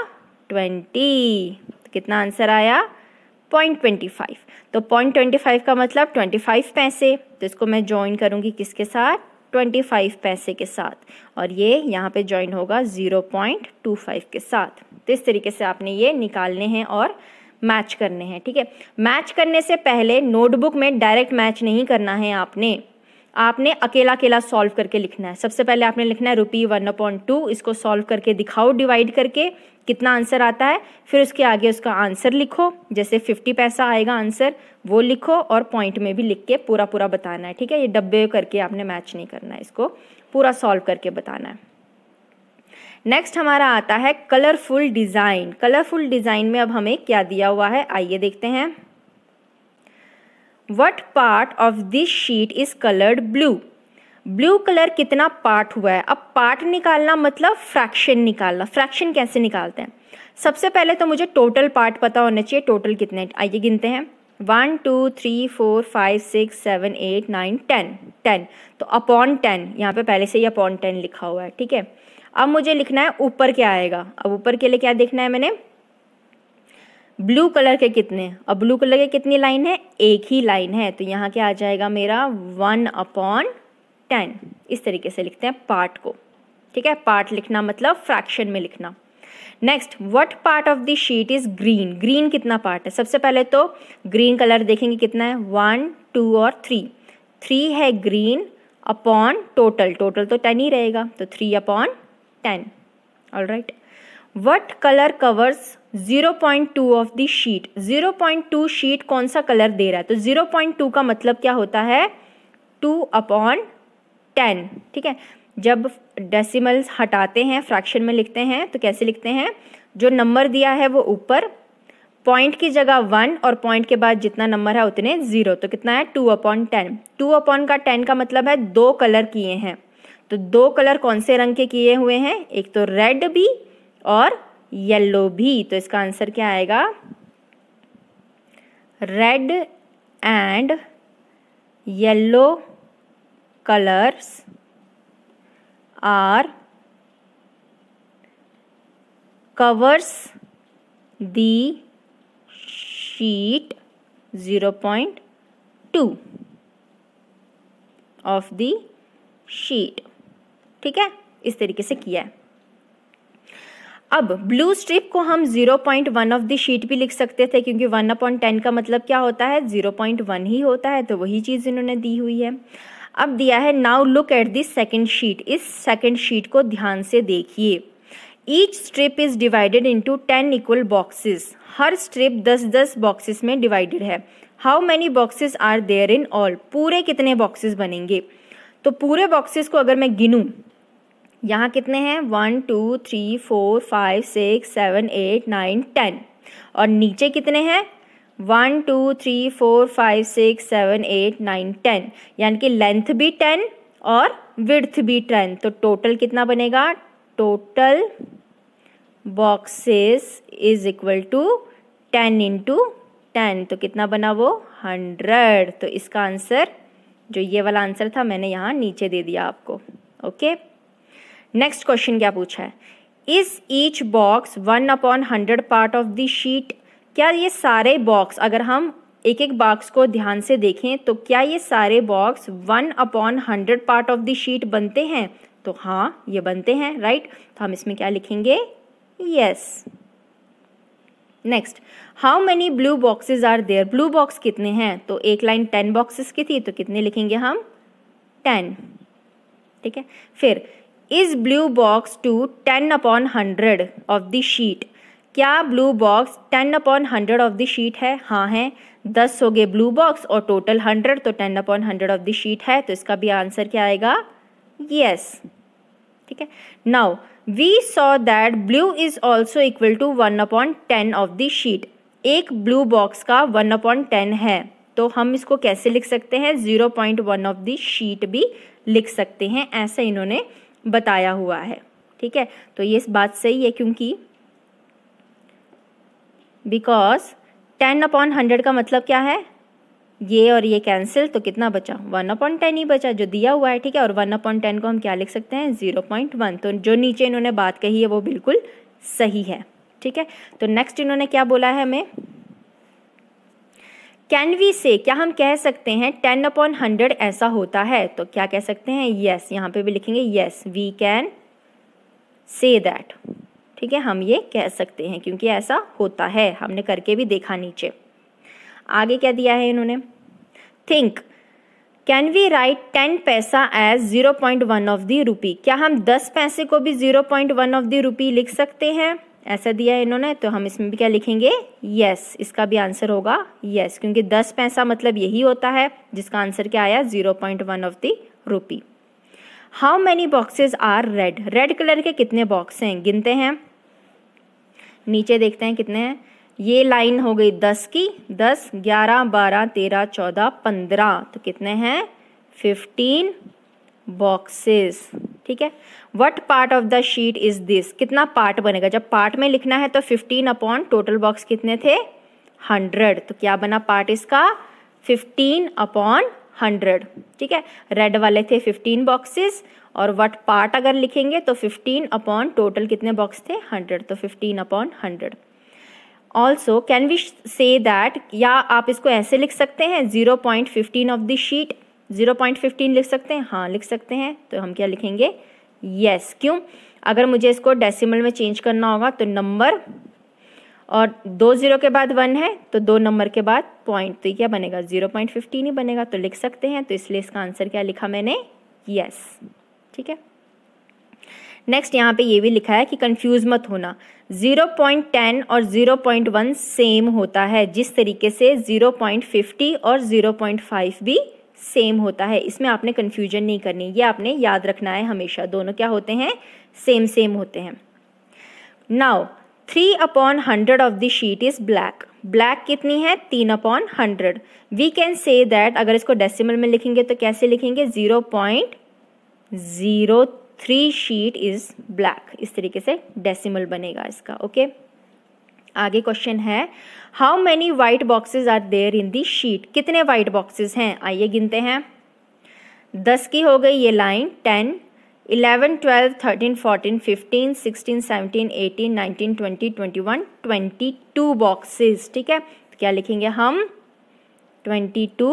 ट्वेंटी तो कितना आंसर आया पॉइंट ट्वेंटी फाइव तो पॉइंट ट्वेंटी फाइव का मतलब ट्वेंटी फाइव पैसे तो इसको मैं ज्वाइन करूँगी किसके साथ ट्वेंटी फाइव पैसे के साथ और ये यहाँ पे ज्वाइन होगा ज़ीरो पॉइंट टू फाइव के साथ तो इस तरीके से आपने ये निकालने हैं और मैच करने हैं ठीक है मैच करने से पहले नोटबुक में डायरेक्ट मैच नहीं करना है आपने आपने अकेला अकेला सॉल्व करके लिखना है सबसे पहले आपने लिखना है रुपी वन पॉइंट टू इसको सॉल्व करके दिखाओ डिवाइड करके कितना आंसर आता है फिर उसके आगे उसका आंसर लिखो जैसे फिफ्टी पैसा आएगा आंसर वो लिखो और पॉइंट में भी लिख के पूरा पूरा बताना है ठीक है ये डब्बे करके आपने मैच नहीं करना है इसको पूरा सॉल्व करके बताना है नेक्स्ट हमारा आता है कलरफुल डिज़ाइन कलरफुल डिज़ाइन में अब हमें क्या दिया हुआ है आइए देखते हैं what part of this sheet is coloured blue blue colour कितना पार्ट हुआ है अब पार्ट निकालना मतलब फ्रैक्शन निकालना फ्रैक्शन कैसे निकालते हैं सबसे पहले तो मुझे टोटल पार्ट पता होना चाहिए टोटल कितने आइए गिनते हैं one two three four five six seven eight nine ten ten तो अपॉन टेन यहाँ पे पहले से ही अपॉन टेन लिखा हुआ है ठीक है अब मुझे लिखना है ऊपर क्या आएगा अब ऊपर के लिए क्या देखना है मैंने ब्लू कलर के कितने अब ब्लू कलर के कितनी लाइन है एक ही लाइन है तो यहाँ क्या आ जाएगा मेरा वन अपॉन टेन इस तरीके से लिखते हैं पार्ट को ठीक है पार्ट लिखना मतलब फ्रैक्शन में लिखना next what part of the sheet is green green कितना पार्ट है सबसे पहले तो ग्रीन कलर देखेंगे कितना है वन टू और थ्री थ्री है ग्रीन अपॉन टोटल टोटल तो टेन ही रहेगा तो three upon 10 all right what color covers 0.2 of the sheet 0.2 sheet कौन सा कलर दे रहा है तो 0.2 का मतलब क्या होता है 2 अपॉन 10 ठीक है जब डेसिमल्स हटाते हैं फ्रैक्शन में लिखते हैं तो कैसे लिखते हैं जो नंबर दिया है वो ऊपर पॉइंट की जगह वन और पॉइंट के बाद जितना नंबर है उतने ज़ीरो तो कितना है two upon ten two upon का टेन का मतलब है दो कलर किए हैं तो दो कलर कौन से रंग के किए हुए हैं एक तो रेड भी और येलो भी तो इसका आंसर क्या आएगा red and yellow colours are covers the sheet zero point two of the sheet ठीक है इस तरीके से किया है अब ब्लू स्ट्रिप को हम 0.1 ऑफ द शीट भी लिख सकते थे क्योंकि 1 अपॉन टेन का मतलब क्या होता है 0.1 ही होता है तो वही चीज़ इन्होंने दी हुई है अब दिया है now look at this second sheet इस सेकेंड शीट को ध्यान से देखिए each strip is divided into ten equal boxes हर स्ट्रिप दस दस बॉक्सेस में डिवाइडेड है how many boxes are there in all पूरे कितने बॉक्सेस बनेंगे तो पूरे बॉक्सेस को अगर मैं गिनूं यहाँ कितने हैं one two three four five six seven eight nine ten और नीचे कितने हैं one two three four five six seven eight nine ten यानी कि लेंथ भी टेन और विड्थ भी टेन तो टोटल कितना बनेगा total boxes is equal to ten into ten तो कितना बना वो हंड्रेड तो इसका आंसर जो ये वाला आंसर था मैंने यहाँ नीचे दे दिया आपको ओके okay? नेक्स्ट क्वेश्चन क्या पूछा है is each box one upon hundred part of the sheet क्या ये सारे बॉक्स अगर हम एक एक बॉक्स को ध्यान से देखें तो क्या ये सारे box one upon hundred part of the sheet बनते हैं तो हाँ ये बनते हैं राइट तो हम इसमें क्या लिखेंगे yes next how many blue boxes are there blue box कितने हैं तो एक लाइन टेन बॉक्सेस की थी तो कितने लिखेंगे हम टेन ठीक है फिर is blue box to ten upon hundred of the sheet क्या blue box ten upon hundred of the sheet है हाँ है दस हो गए ब्लू बॉक्स और टोटल हंड्रेड तो ten upon hundred of the sheet है तो इसका भी आंसर क्या आएगा यस yes. ठीक है now we saw that blue is also equal to one upon ten of the sheet एक ब्लू बॉक्स का वन अपॉन टेन है तो हम इसको कैसे लिख सकते हैं zero point one of the sheet भी लिख सकते हैं ऐसे इन्होंने बताया हुआ है ठीक है तो ये बात सही है क्योंकि बिकॉज टेन अपॉन हंड्रेड का मतलब क्या है ये और ये कैंसिल तो कितना बचा वन अपॉन टेन ही बचा जो दिया हुआ है ठीक है और वन अपॉन टेन को हम क्या लिख सकते हैं जीरो पॉइंट वन तो जो नीचे इन्होंने बात कही है वो बिल्कुल सही है ठीक है तो नेक्स्ट इन्होंने क्या बोला है हमें कैन वी से क्या हम कह सकते हैं टेन अपॉन हंड्रेड ऐसा होता है तो क्या कह सकते हैं यस yes, यहाँ पे भी लिखेंगे yes we can say that ठीक है हम ये कह सकते हैं क्योंकि ऐसा होता है हमने करके भी देखा नीचे आगे क्या दिया है इन्होंने think can we write ten paisa as zero point one of the rupee क्या हम दस पैसे को भी zero point one of the rupee लिख सकते हैं ऐसा दिया है इन्होंने तो हम इसमें भी क्या लिखेंगे यस इसका भी आंसर होगा यस क्योंकि दस पैसा मतलब यही होता है जिसका आंसर क्या आया zero point one of the rupee how many boxes are red red colour के कितने बॉक्स हैं गिनते हैं नीचे देखते हैं कितने हैं ये लाइन हो गई दस की दस ग्यारह बारह तेरह चौदह पंद्रह तो कितने हैं फिफ्टीन बॉक्सेस ठीक है what part of the sheet is this कितना पार्ट बनेगा जब पार्ट में लिखना है तो फिफ्टीन अपॉन टोटल बॉक्स कितने थे हंड्रेड तो क्या बना पार्ट इसका फिफ्टीन अपॉन हंड्रेड ठीक है रेड वाले थे फिफ्टीन बॉक्सेस और वट पार्ट अगर लिखेंगे तो फिफ्टीन अपॉन टोटल कितने बॉक्स थे हंड्रेड तो fifteen upon hundred also can we say that या आप इसको ऐसे लिख सकते हैं zero point fifteen of the sheet zero point fifteen लिख सकते हैं हाँ लिख सकते हैं तो हम क्या लिखेंगे यस yes, क्यों अगर मुझे इसको डेसिमल में चेंज करना होगा तो नंबर और दो ज़ीरो के बाद वन है तो दो नंबर के बाद पॉइंट तो क्या बनेगा ज़ीरो पॉइंट फिफ्टीन ही बनेगा तो लिख सकते हैं तो इसलिए इसका आंसर क्या लिखा मैंने यस yes, ठीक है नेक्स्ट यहाँ पे ये भी लिखा है कि कंफ्यूज मत होना 0.10 और 0.1 सेम होता है जिस तरीके से 0.50 और 0.5 भी सेम होता है इसमें आपने कन्फ्यूजन नहीं करनी ये आपने याद रखना है हमेशा दोनों क्या होते हैं सेम सेम होते हैं now three upon hundred of the sheet is black black कितनी है तीन upon hundred we can say that अगर इसको डेसिमल में लिखेंगे तो कैसे लिखेंगे zero point zero three sheet is black इस तरीके से डेसिमल बनेगा इसका ओके okay? आगे क्वेश्चन है how many white boxes are there in the sheet कितने वाइट बॉक्सेज हैं आइए गिनते हैं दस की हो गई ये line ten eleven twelve thirteen fourteen fifteen sixteen seventeen eighteen nineteen twenty twenty one twenty two boxes ठीक है तो क्या लिखेंगे हम ट्वेंटी टू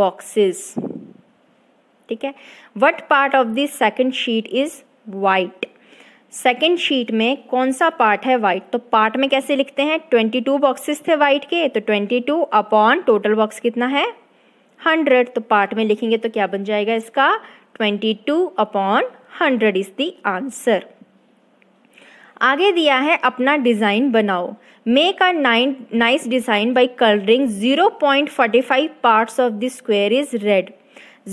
बॉक्सेस ठीक है what part of this second sheet is white second sheet में कौन सा पार्ट है वाइट तो पार्ट में कैसे लिखते हैं ट्वेंटी टू बॉक्सेस थे वाइट के तो twenty two upon total box कितना है हंड्रेड तो पार्ट में लिखेंगे तो क्या बन जाएगा इसका twenty two upon hundred is the answer आगे दिया है अपना डिज़ाइन बनाओ make a nine nice design by colouring zero point forty five part of the square is red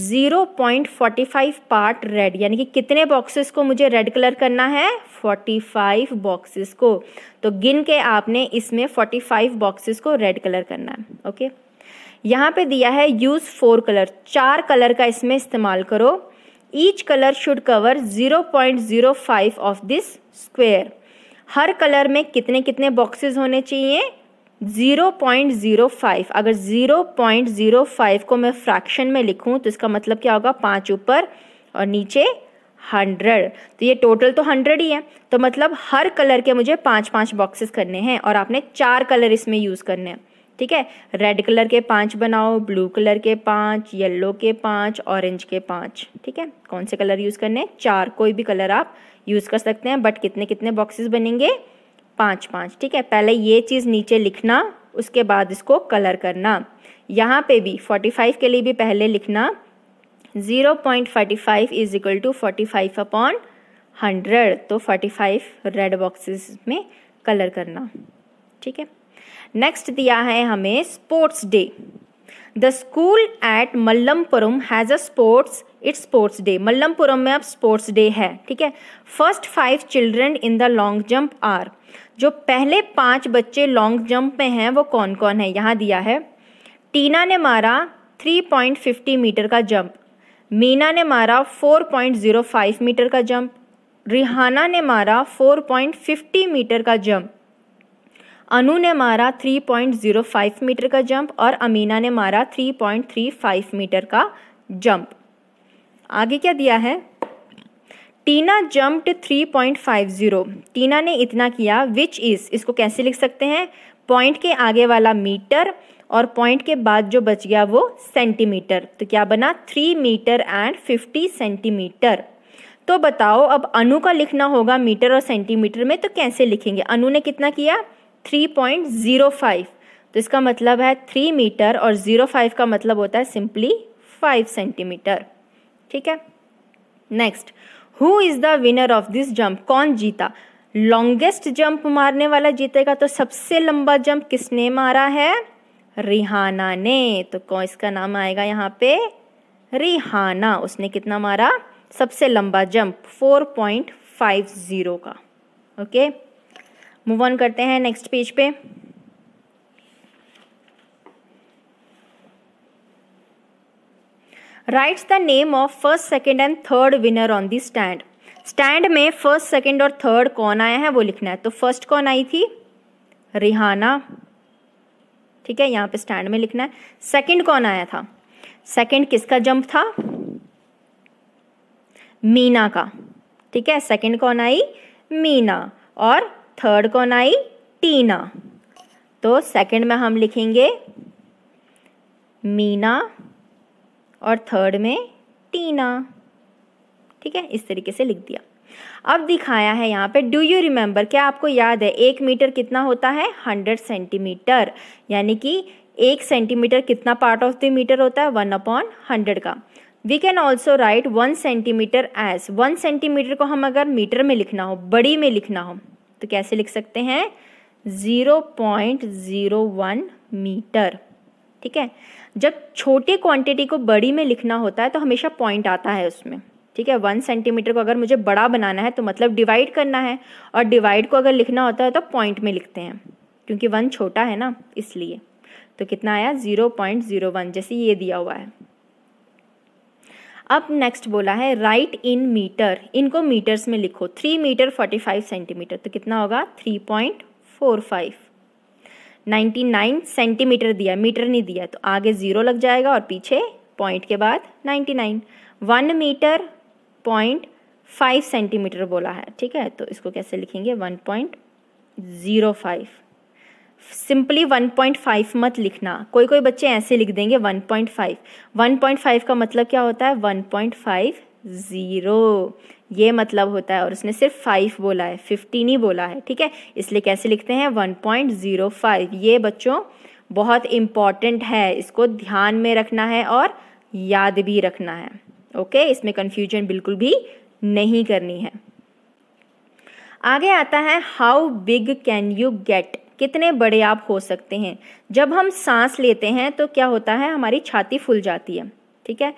0.45 part red यानी कि कितने बॉक्सेस को मुझे रेड कलर करना है 45 बॉक्सेस को तो गिन के आपने इसमें 45 बॉक्सेस को रेड कलर करना है ओके यहाँ पे दिया है यूज़ फोर कलर चार कलर का इसमें इस्तेमाल करो each colour should cover 0.05 of this square हर कलर में कितने कितने बॉक्सेस होने चाहिए 0.05 अगर 0.05 को मैं फ्रैक्शन में लिखूं तो इसका मतलब क्या होगा पाँच ऊपर और नीचे हंड्रेड तो ये टोटल तो हंड्रेड ही है तो मतलब हर कलर के मुझे पाँच पाँच बॉक्सेस करने हैं और आपने चार कलर इसमें यूज़ करने हैं ठीक है रेड कलर के पांच बनाओ ब्लू कलर के पांच येलो के पांच ऑरेंज के पांच ठीक है कौन से कलर यूज़ करने हैं चार कोई भी कलर आप यूज़ कर सकते हैं बट कितने कितने बॉक्सेस बनेंगे पाँच पाँच ठीक है पहले ये चीज़ नीचे लिखना उसके बाद इसको कलर करना यहाँ पे भी 45 के लिए भी पहले लिखना 0.45 point forty five is equal to forty five upon hundred तो 45 रेड बॉक्सेस में कलर करना ठीक है नेक्स्ट दिया है हमें sports day the school at Mallampuram has a sports it's sports day Mallampuram में अब स्पोर्ट्स डे है ठीक है first five children in the long jump are जो पहले पांच बच्चे लॉन्ग जंप में हैं वो कौन कौन है यहाँ दिया है टीना ने मारा 3.50 मीटर का जंप मीना ने मारा 4.05 मीटर का जंप रिहाना ने मारा 4.50 मीटर का जंप अनु ने मारा 3.05 मीटर का जंप और अमीना ने मारा 3.35 मीटर का जंप आगे क्या दिया है टीना जम्प्ड 3.50 टीना ने इतना किया विच इज़ इसको कैसे लिख सकते हैं पॉइंट के आगे वाला मीटर और पॉइंट के बाद जो बच गया वो सेंटीमीटर तो क्या बना three metre and fifty centimetre तो बताओ अब अनु का लिखना होगा मीटर और सेंटीमीटर में तो कैसे लिखेंगे अनु ने कितना किया थ्री पॉइंट ज़ीरो फाइव तो इसका मतलब है थ्री मीटर और ज़ीरो फाइव का मतलब होता है सिंपली फाइव सेंटीमीटर ठीक है next who is the winner of this jump कौन जीता लॉन्गेस्ट जंप मारने वाला जीतेगा तो सबसे लंबा जंप किसने मारा है रिहाना ने तो कौन इसका नाम आएगा यहाँ पे रिहाना उसने कितना मारा सबसे लंबा जंप 4.50 का ओके मूव ऑन करते हैं नेक्स्ट पेज पे writes the name of first second and third winner on the stand stand में फर्स्ट सेकेंड और थर्ड कौन आया है वो लिखना है तो फर्स्ट कौन आई थी रिहाना ठीक है यहाँ पे स्टैंड में लिखना है सेकेंड कौन आया था सेकेंड किसका जंप था मीना का ठीक है सेकेंड कौन आई मीना और थर्ड कौन आई टीना तो सेकेंड में हम लिखेंगे मीना और थर्ड में टीना ठीक है इस तरीके से लिख दिया अब दिखाया है यहाँ पे डू यू रिमेंबर क्या आपको याद है एक मीटर कितना होता है हंड्रेड सेंटीमीटर यानी कि एक सेंटीमीटर कितना पार्ट ऑफ द मीटर होता है वन अपॉन हंड्रेड का we can also write one centimetre as one centimetre को हम अगर मीटर में लिखना हो बड़ी में लिखना हो तो कैसे लिख सकते हैं zero point zero one metre ठीक है जब छोटी क्वांटिटी को बड़ी में लिखना होता है तो हमेशा पॉइंट आता है उसमें ठीक है वन सेंटीमीटर को अगर मुझे बड़ा बनाना है तो मतलब डिवाइड करना है और डिवाइड को अगर लिखना होता है तो पॉइंट में लिखते हैं क्योंकि वन छोटा है ना इसलिए तो कितना आया ज़ीरो पॉइंट ज़ीरो वन जैसे ये दिया हुआ है अब नेक्स्ट बोला है राइट इन मीटर इनको मीटर्स में लिखो three metre forty five centimetre तो कितना होगा three point four five 99 centimetre दिया मीटर नहीं दिया तो आगे ज़ीरो लग जाएगा और पीछे पॉइंट के बाद 99 one metre point five centimetre बोला है ठीक है तो इसको कैसे लिखेंगे one point zero five simply one point five मत लिखना कोई कोई बच्चे ऐसे लिख देंगे one point five one point five का मतलब क्या होता है वन पॉइंट फाइव ज़ीरो ये मतलब होता है और उसने सिर्फ फाइव बोला है फिफ्टीन ही बोला है ठीक है इसलिए कैसे लिखते हैं वन पॉइंट ज़ीरो फाइव ये बच्चों बहुत इम्पॉर्टेंट है इसको ध्यान में रखना है और याद भी रखना है ओके इसमें कन्फ्यूजन बिल्कुल भी नहीं करनी है आगे आता है how big can you get कितने बड़े आप हो सकते हैं जब हम सांस लेते हैं तो क्या होता है हमारी छाती फूल जाती है ठीक है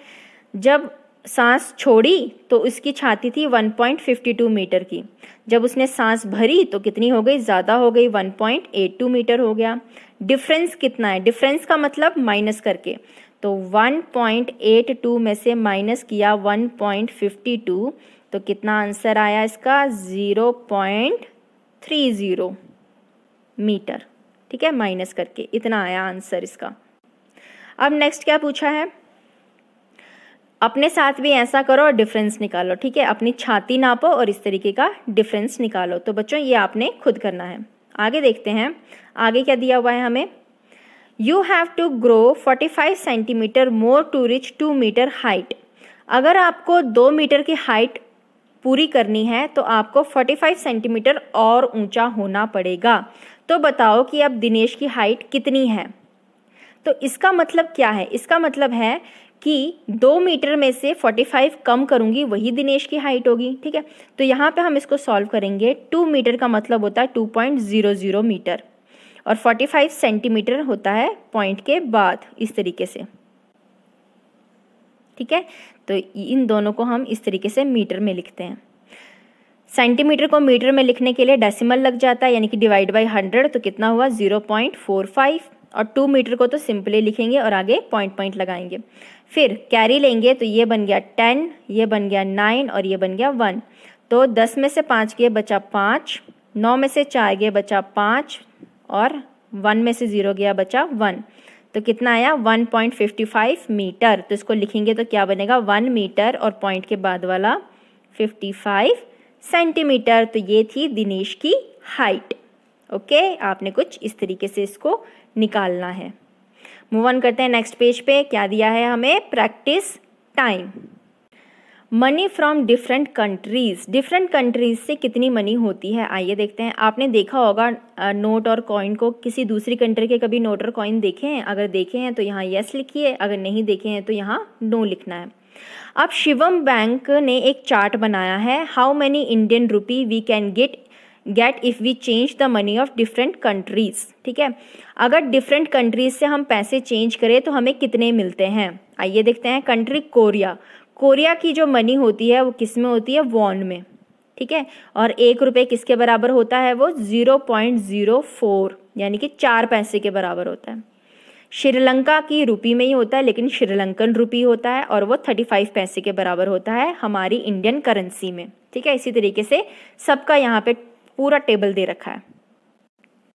जब सांस छोड़ी तो उसकी छाती थी 1.52 मीटर की जब उसने सांस भरी तो कितनी हो गई ज़्यादा हो गई 1.82 मीटर हो गया डिफरेंस कितना है डिफरेंस का मतलब माइनस करके तो 1.82 में से माइनस किया 1.52 तो कितना आंसर आया इसका 0.30 मीटर ठीक है माइनस करके इतना आया आंसर इसका अब नेक्स्ट क्या पूछा है अपने साथ भी ऐसा करो और डिफरेंस निकालो ठीक है अपनी छाती नापो और इस तरीके का डिफरेंस निकालो तो बच्चों ये आपने खुद करना है आगे देखते हैं आगे क्या दिया हुआ है हमें you have to grow 45 centimetre more to reach two metre height अगर आपको दो मीटर की हाइट पूरी करनी है तो आपको 45 सेंटीमीटर और ऊंचा होना पड़ेगा तो बताओ कि अब दिनेश की हाइट कितनी है तो इसका मतलब क्या है इसका मतलब है कि दो मीटर में से 45 कम करूँगी वही दिनेश की हाइट होगी ठीक है तो यहाँ पे हम इसको सॉल्व करेंगे टू मीटर का मतलब होता है two point zero zero metre और 45 सेंटीमीटर होता है पॉइंट के बाद इस तरीके से ठीक है तो इन दोनों को हम इस तरीके से मीटर में लिखते हैं सेंटीमीटर को मीटर में लिखने के लिए डेसिमल लग जाता है यानी कि डिवाइड बाई हंड्रेड तो कितना हुआ ज़ीरो पॉइंट फोर फाइव और टू मीटर को तो सिंपली लिखेंगे और आगे पॉइंट पॉइंट लगाएंगे फिर कैरी लेंगे तो ये बन गया टेन ये बन गया नाइन और ये बन गया वन तो दस में से पाँच गए बचा पाँच नौ में से चार गए बचा पाँच और वन में से ज़ीरो गया बचा वन तो कितना आया 1.55 मीटर तो इसको लिखेंगे तो क्या बनेगा वन मीटर और पॉइंट के बाद वाला 55 सेंटीमीटर तो ये थी दिनेश की हाइट ओके आपने कुछ इस तरीके से इसको निकालना है मूव ऑन करते हैं नेक्स्ट पेज पे क्या दिया है हमें practice time money from different countries different countries से कितनी मनी होती है आइए देखते हैं आपने देखा होगा नोट और कॉइन को किसी दूसरी कंट्री के कभी नोट और कॉइन देखे हैं अगर देखे हैं तो यहाँ येस लिखिए अगर नहीं देखे हैं तो यहाँ नो लिखना है अब शिवम बैंक ने एक चार्ट बनाया है how many Indian rupee we can get get if we change the money of different countries ठीक है अगर डिफरेंट कंट्रीज़ से हम पैसे चेंज करें तो हमें कितने मिलते हैं आइए देखते हैं कंट्री कोरिया कोरिया की जो मनी होती है वो किस में होती है वॉन में ठीक है और एक रुपये किसके बराबर होता है वो ज़ीरो पॉइंट ज़ीरो फोर यानी कि चार पैसे के बराबर होता है श्रीलंका की रुपी में ही होता है लेकिन श्रीलंकन रुपी होता है और वो थर्टी फाइव पैसे के बराबर होता है हमारी इंडियन करेंसी में ठीक है इसी तरीके से सबका यहाँ पे पूरा टेबल दे रखा है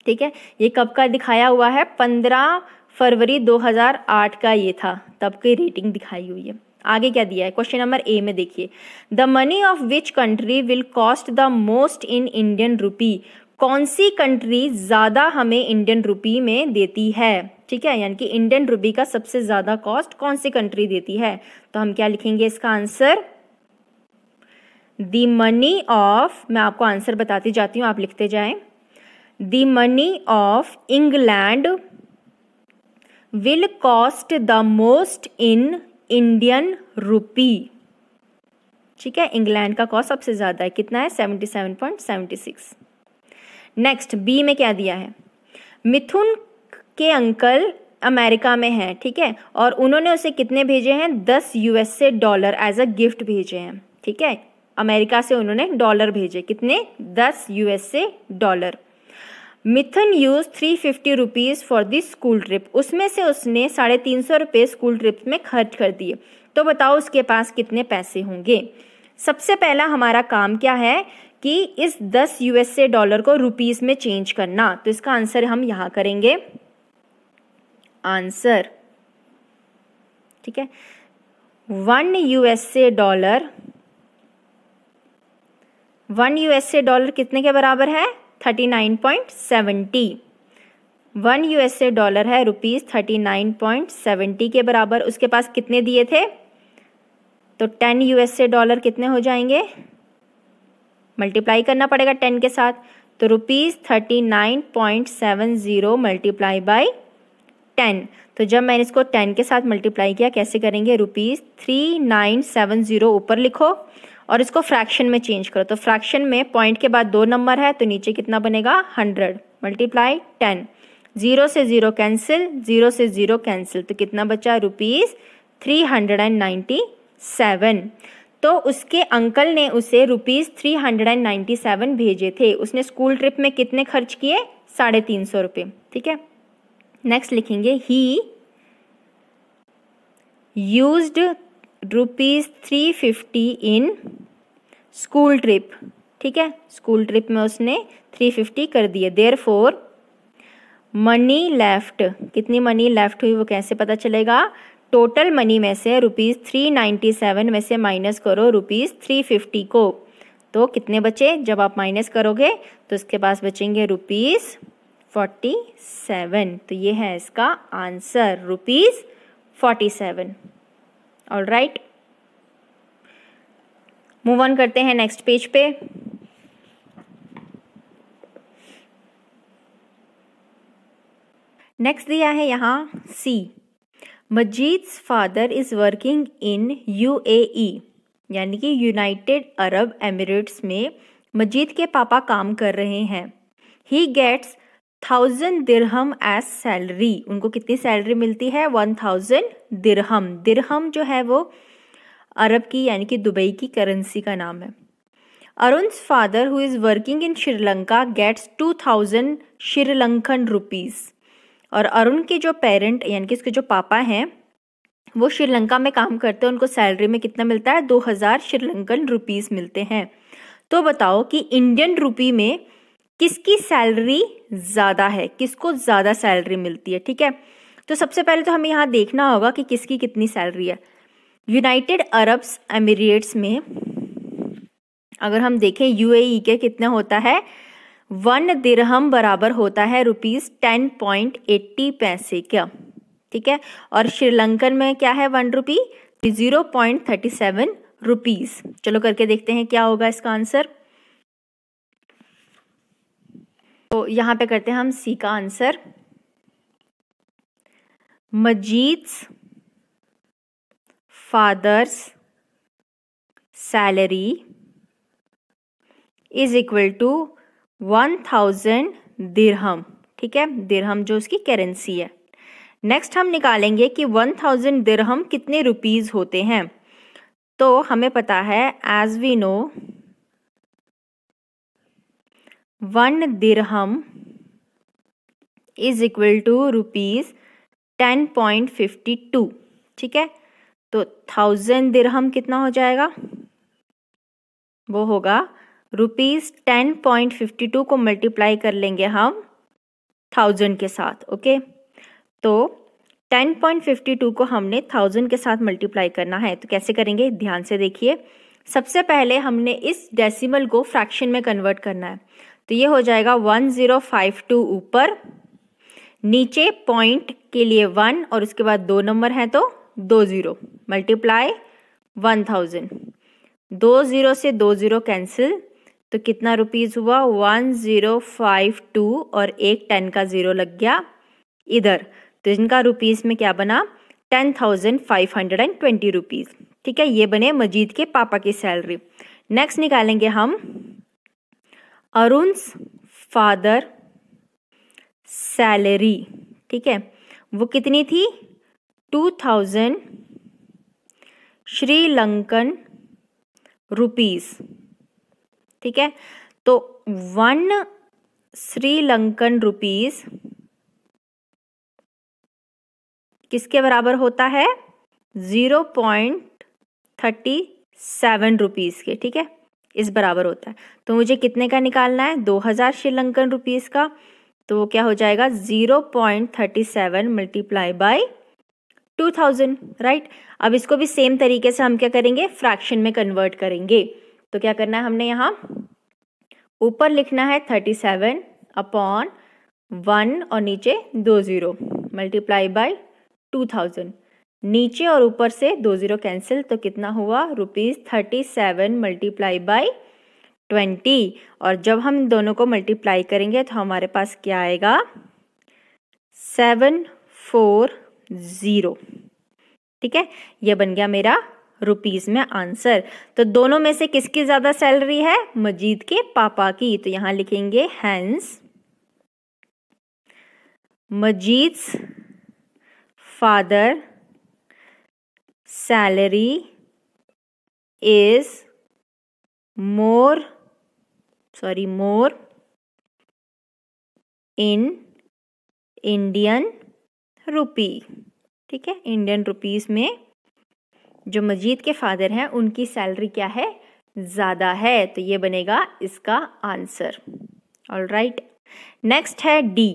ठीक है ये कब का दिखाया हुआ है पंद्रह फरवरी 2008 का ये था तब की रेटिंग दिखाई हुई है आगे क्या दिया है क्वेश्चन नंबर ए में देखिए the money of which country will cost the most in Indian rupee कौन सी कंट्री ज़्यादा हमें इंडियन रुपी में देती है ठीक है यानी कि इंडियन रुपी का सबसे ज़्यादा कॉस्ट कौन सी कंट्री देती है तो हम क्या लिखेंगे इसका आंसर द मनी ऑफ मैं आपको आंसर बताती जाती हूँ आप लिखते जाएं the money of England will cost the most in Indian rupee ठीक है इंग्लैंड का कॉस्ट सबसे ज़्यादा है कितना है seventy seven point seventy six next B में क्या दिया है मिथुन के अंकल अमेरिका में हैं ठीक है और उन्होंने उसे कितने भेजे हैं दस USA dollar as a gift भेजे हैं ठीक है अमेरिका से उन्होंने डॉलर भेजे कितने दस USA dollar Mithun use three fifty rupees for this school trip उसमें से उसने साढ़े तीन सौ रुपये स्कूल ट्रिप में खर्च कर दिए तो बताओ उसके पास कितने पैसे होंगे सबसे पहला हमारा काम क्या है कि इस दस यूएसए डॉलर को रुपीज़ में चेंज करना तो इसका आंसर हम यहाँ करेंगे आंसर ठीक है one USA dollar one USA dollar कितने के बराबर है thirty nine point seventy one USA dollar है rupees thirty nine point seventy के बराबर उसके पास कितने दिए थे तो टेन यूएसए डॉलर कितने हो जाएंगे मल्टीप्लाई करना पड़ेगा टेन के साथ तो rupees thirty nine point seven zero multiply by ten तो जब मैंने इसको टेन के साथ मल्टीप्लाई किया कैसे करेंगे rupees three nine seven zero ऊपर लिखो और इसको फ्रैक्शन में चेंज करो तो फ्रैक्शन में पॉइंट के बाद दो नंबर है तो नीचे कितना बनेगा हंड्रेड मल्टीप्लाई टेन ज़ीरो से ज़ीरो कैंसिल ज़ीरो से ज़ीरो कैंसिल तो कितना बचा rupees three hundred and ninety seven तो उसके अंकल ने उसे rupees three hundred and ninety seven भेजे थे उसने स्कूल ट्रिप में कितने खर्च किए साढ़े तीन सौ रुपये ठीक है नेक्स्ट लिखेंगे he use rupees three fifty in school trip ठीक है स्कूल ट्रिप में उसने थ्री फिफ्टी कर दिए देयर फोर मनी लेफ्ट कितनी मनी लेफ्ट हुई वो कैसे पता चलेगा टोटल मनी में से रुपीज़ थ्री नाइन्टी सेवन में से माइनस करो रुपीज़ थ्री फिफ्टी को तो कितने बचे जब आप माइनस करोगे तो इसके पास बचेंगे रुपीज़ फोर्टी सेवन तो ये है इसका answer rupees forty seven all right move on करते हैं नेक्स्ट पेज पे नेक्स्ट दिया है यहाँ C Majid's father is working in UAE यानी कि यूनाइटेड अरब एमिरेट्स में मजीद के पापा काम कर रहे हैं ही gets thousand dirham as salary उनको कितनी सैलरी मिलती है वन थाउजेंड दिरहम दिरहम जो है वो अरब की यानी कि दुबई की करेंसी का नाम है Arun father who is working in Sri Lanka gets two thousand Sri Lankan rupees और अरुण के जो पेरेंट यानी कि उसके जो पापा हैं वो श्रीलंका में काम करते हैं उनको सैलरी में कितना मिलता है दो हज़ार श्रीलंकन रुपीज़ मिलते हैं तो बताओ कि इंडियन रुपी में किसकी सैलरी ज़्यादा है किसको ज़्यादा सैलरी मिलती है ठीक है तो सबसे पहले तो हमें यहाँ देखना होगा कि किसकी कितनी सैलरी है यूनाइटेड अरब्स अमीरेट्स में अगर हम देखें यूएई के कितना होता है वन दिरहम बराबर होता है रुपीज़ टेन पॉइंट एट्टी पैसे का ठीक है और श्रीलंकन में क्या है one rupee zero point thirty seven rupees चलो करके देखते हैं क्या होगा इसका आंसर तो यहां पे करते हैं हम सी का answer Majid's father's salary is equal to one thousand dirham ठीक है दिरहम जो उसकी करेंसी है नेक्स्ट हम निकालेंगे कि वन थाउजेंड दिरहम कितने रुपीज़ होते हैं तो हमें पता है as we know one dirham is equal to rupees ten point fifty two ठीक है तो थाउजेंड दिरहम कितना हो जाएगा वो होगा rupees ten point fifty two को मल्टीप्लाई कर लेंगे हम थाउजेंड के साथ ओके तो टेन पॉइंट फिफ्टी टू को हमने थाउजेंड के साथ मल्टीप्लाई करना है तो कैसे करेंगे ध्यान से देखिए सबसे पहले हमने इस डेसिमल को फ्रैक्शन में कन्वर्ट करना है तो ये हो जाएगा वन ज़ीरो फाइव टू ऊपर नीचे पॉइंट के लिए वन और उसके बाद दो नंबर हैं तो दो ज़ीरो मल्टीप्लाई वन थाउजेंड दो ज़ीरो से दो ज़ीरो कैंसिल तो कितना रुपीज़ हुआ वन ज़ीरो फाइव टू और एक टेन का ज़ीरो लग गया इधर तो इनका रुपीज़ में क्या बना ten thousand five hundred and twenty rupees ठीक है ये बने मजीद के पापा की सैलरी नेक्स्ट निकालेंगे हम अरुण फादर सैलरी ठीक है वो कितनी थी टू थाउजेंड श्रीलंकन रुपीस ठीक है तो वन श्रीलंकन रुपीस किसके बराबर होता है zero point thirty seven rupees के ठीक है इस बराबर होता है तो मुझे कितने का निकालना है दो हज़ार श्रीलंकन रुपीज़ का तो वो क्या हो जाएगा zero point thirty seven multiply by two thousand right अब इसको भी सेम तरीके से हम क्या करेंगे फ्रैक्शन में कन्वर्ट करेंगे तो क्या करना है हमने यहाँ ऊपर लिखना है थर्टी सेवन अपॉन वन और नीचे दो zero multiply by two thousand नीचे और ऊपर से दो ज़ीरो कैंसिल तो कितना हुआ rupees thirty seven multiply by twenty और जब हम दोनों को मल्टीप्लाई करेंगे तो हमारे पास क्या आएगा सेवन फोर ज़ीरो ठीक है ये बन गया मेरा रुपीस में आंसर तो दोनों में से किसकी ज़्यादा सैलरी है मजीद के पापा की तो यहां लिखेंगे hence Majid's father salary is more sorry more in Indian rupee ठीक है इंडियन रुपीस में जो मजीद के फादर हैं उनकी सैलरी क्या है ज़्यादा है तो ये बनेगा इसका आंसर ऑल राइट नेक्स्ट है डी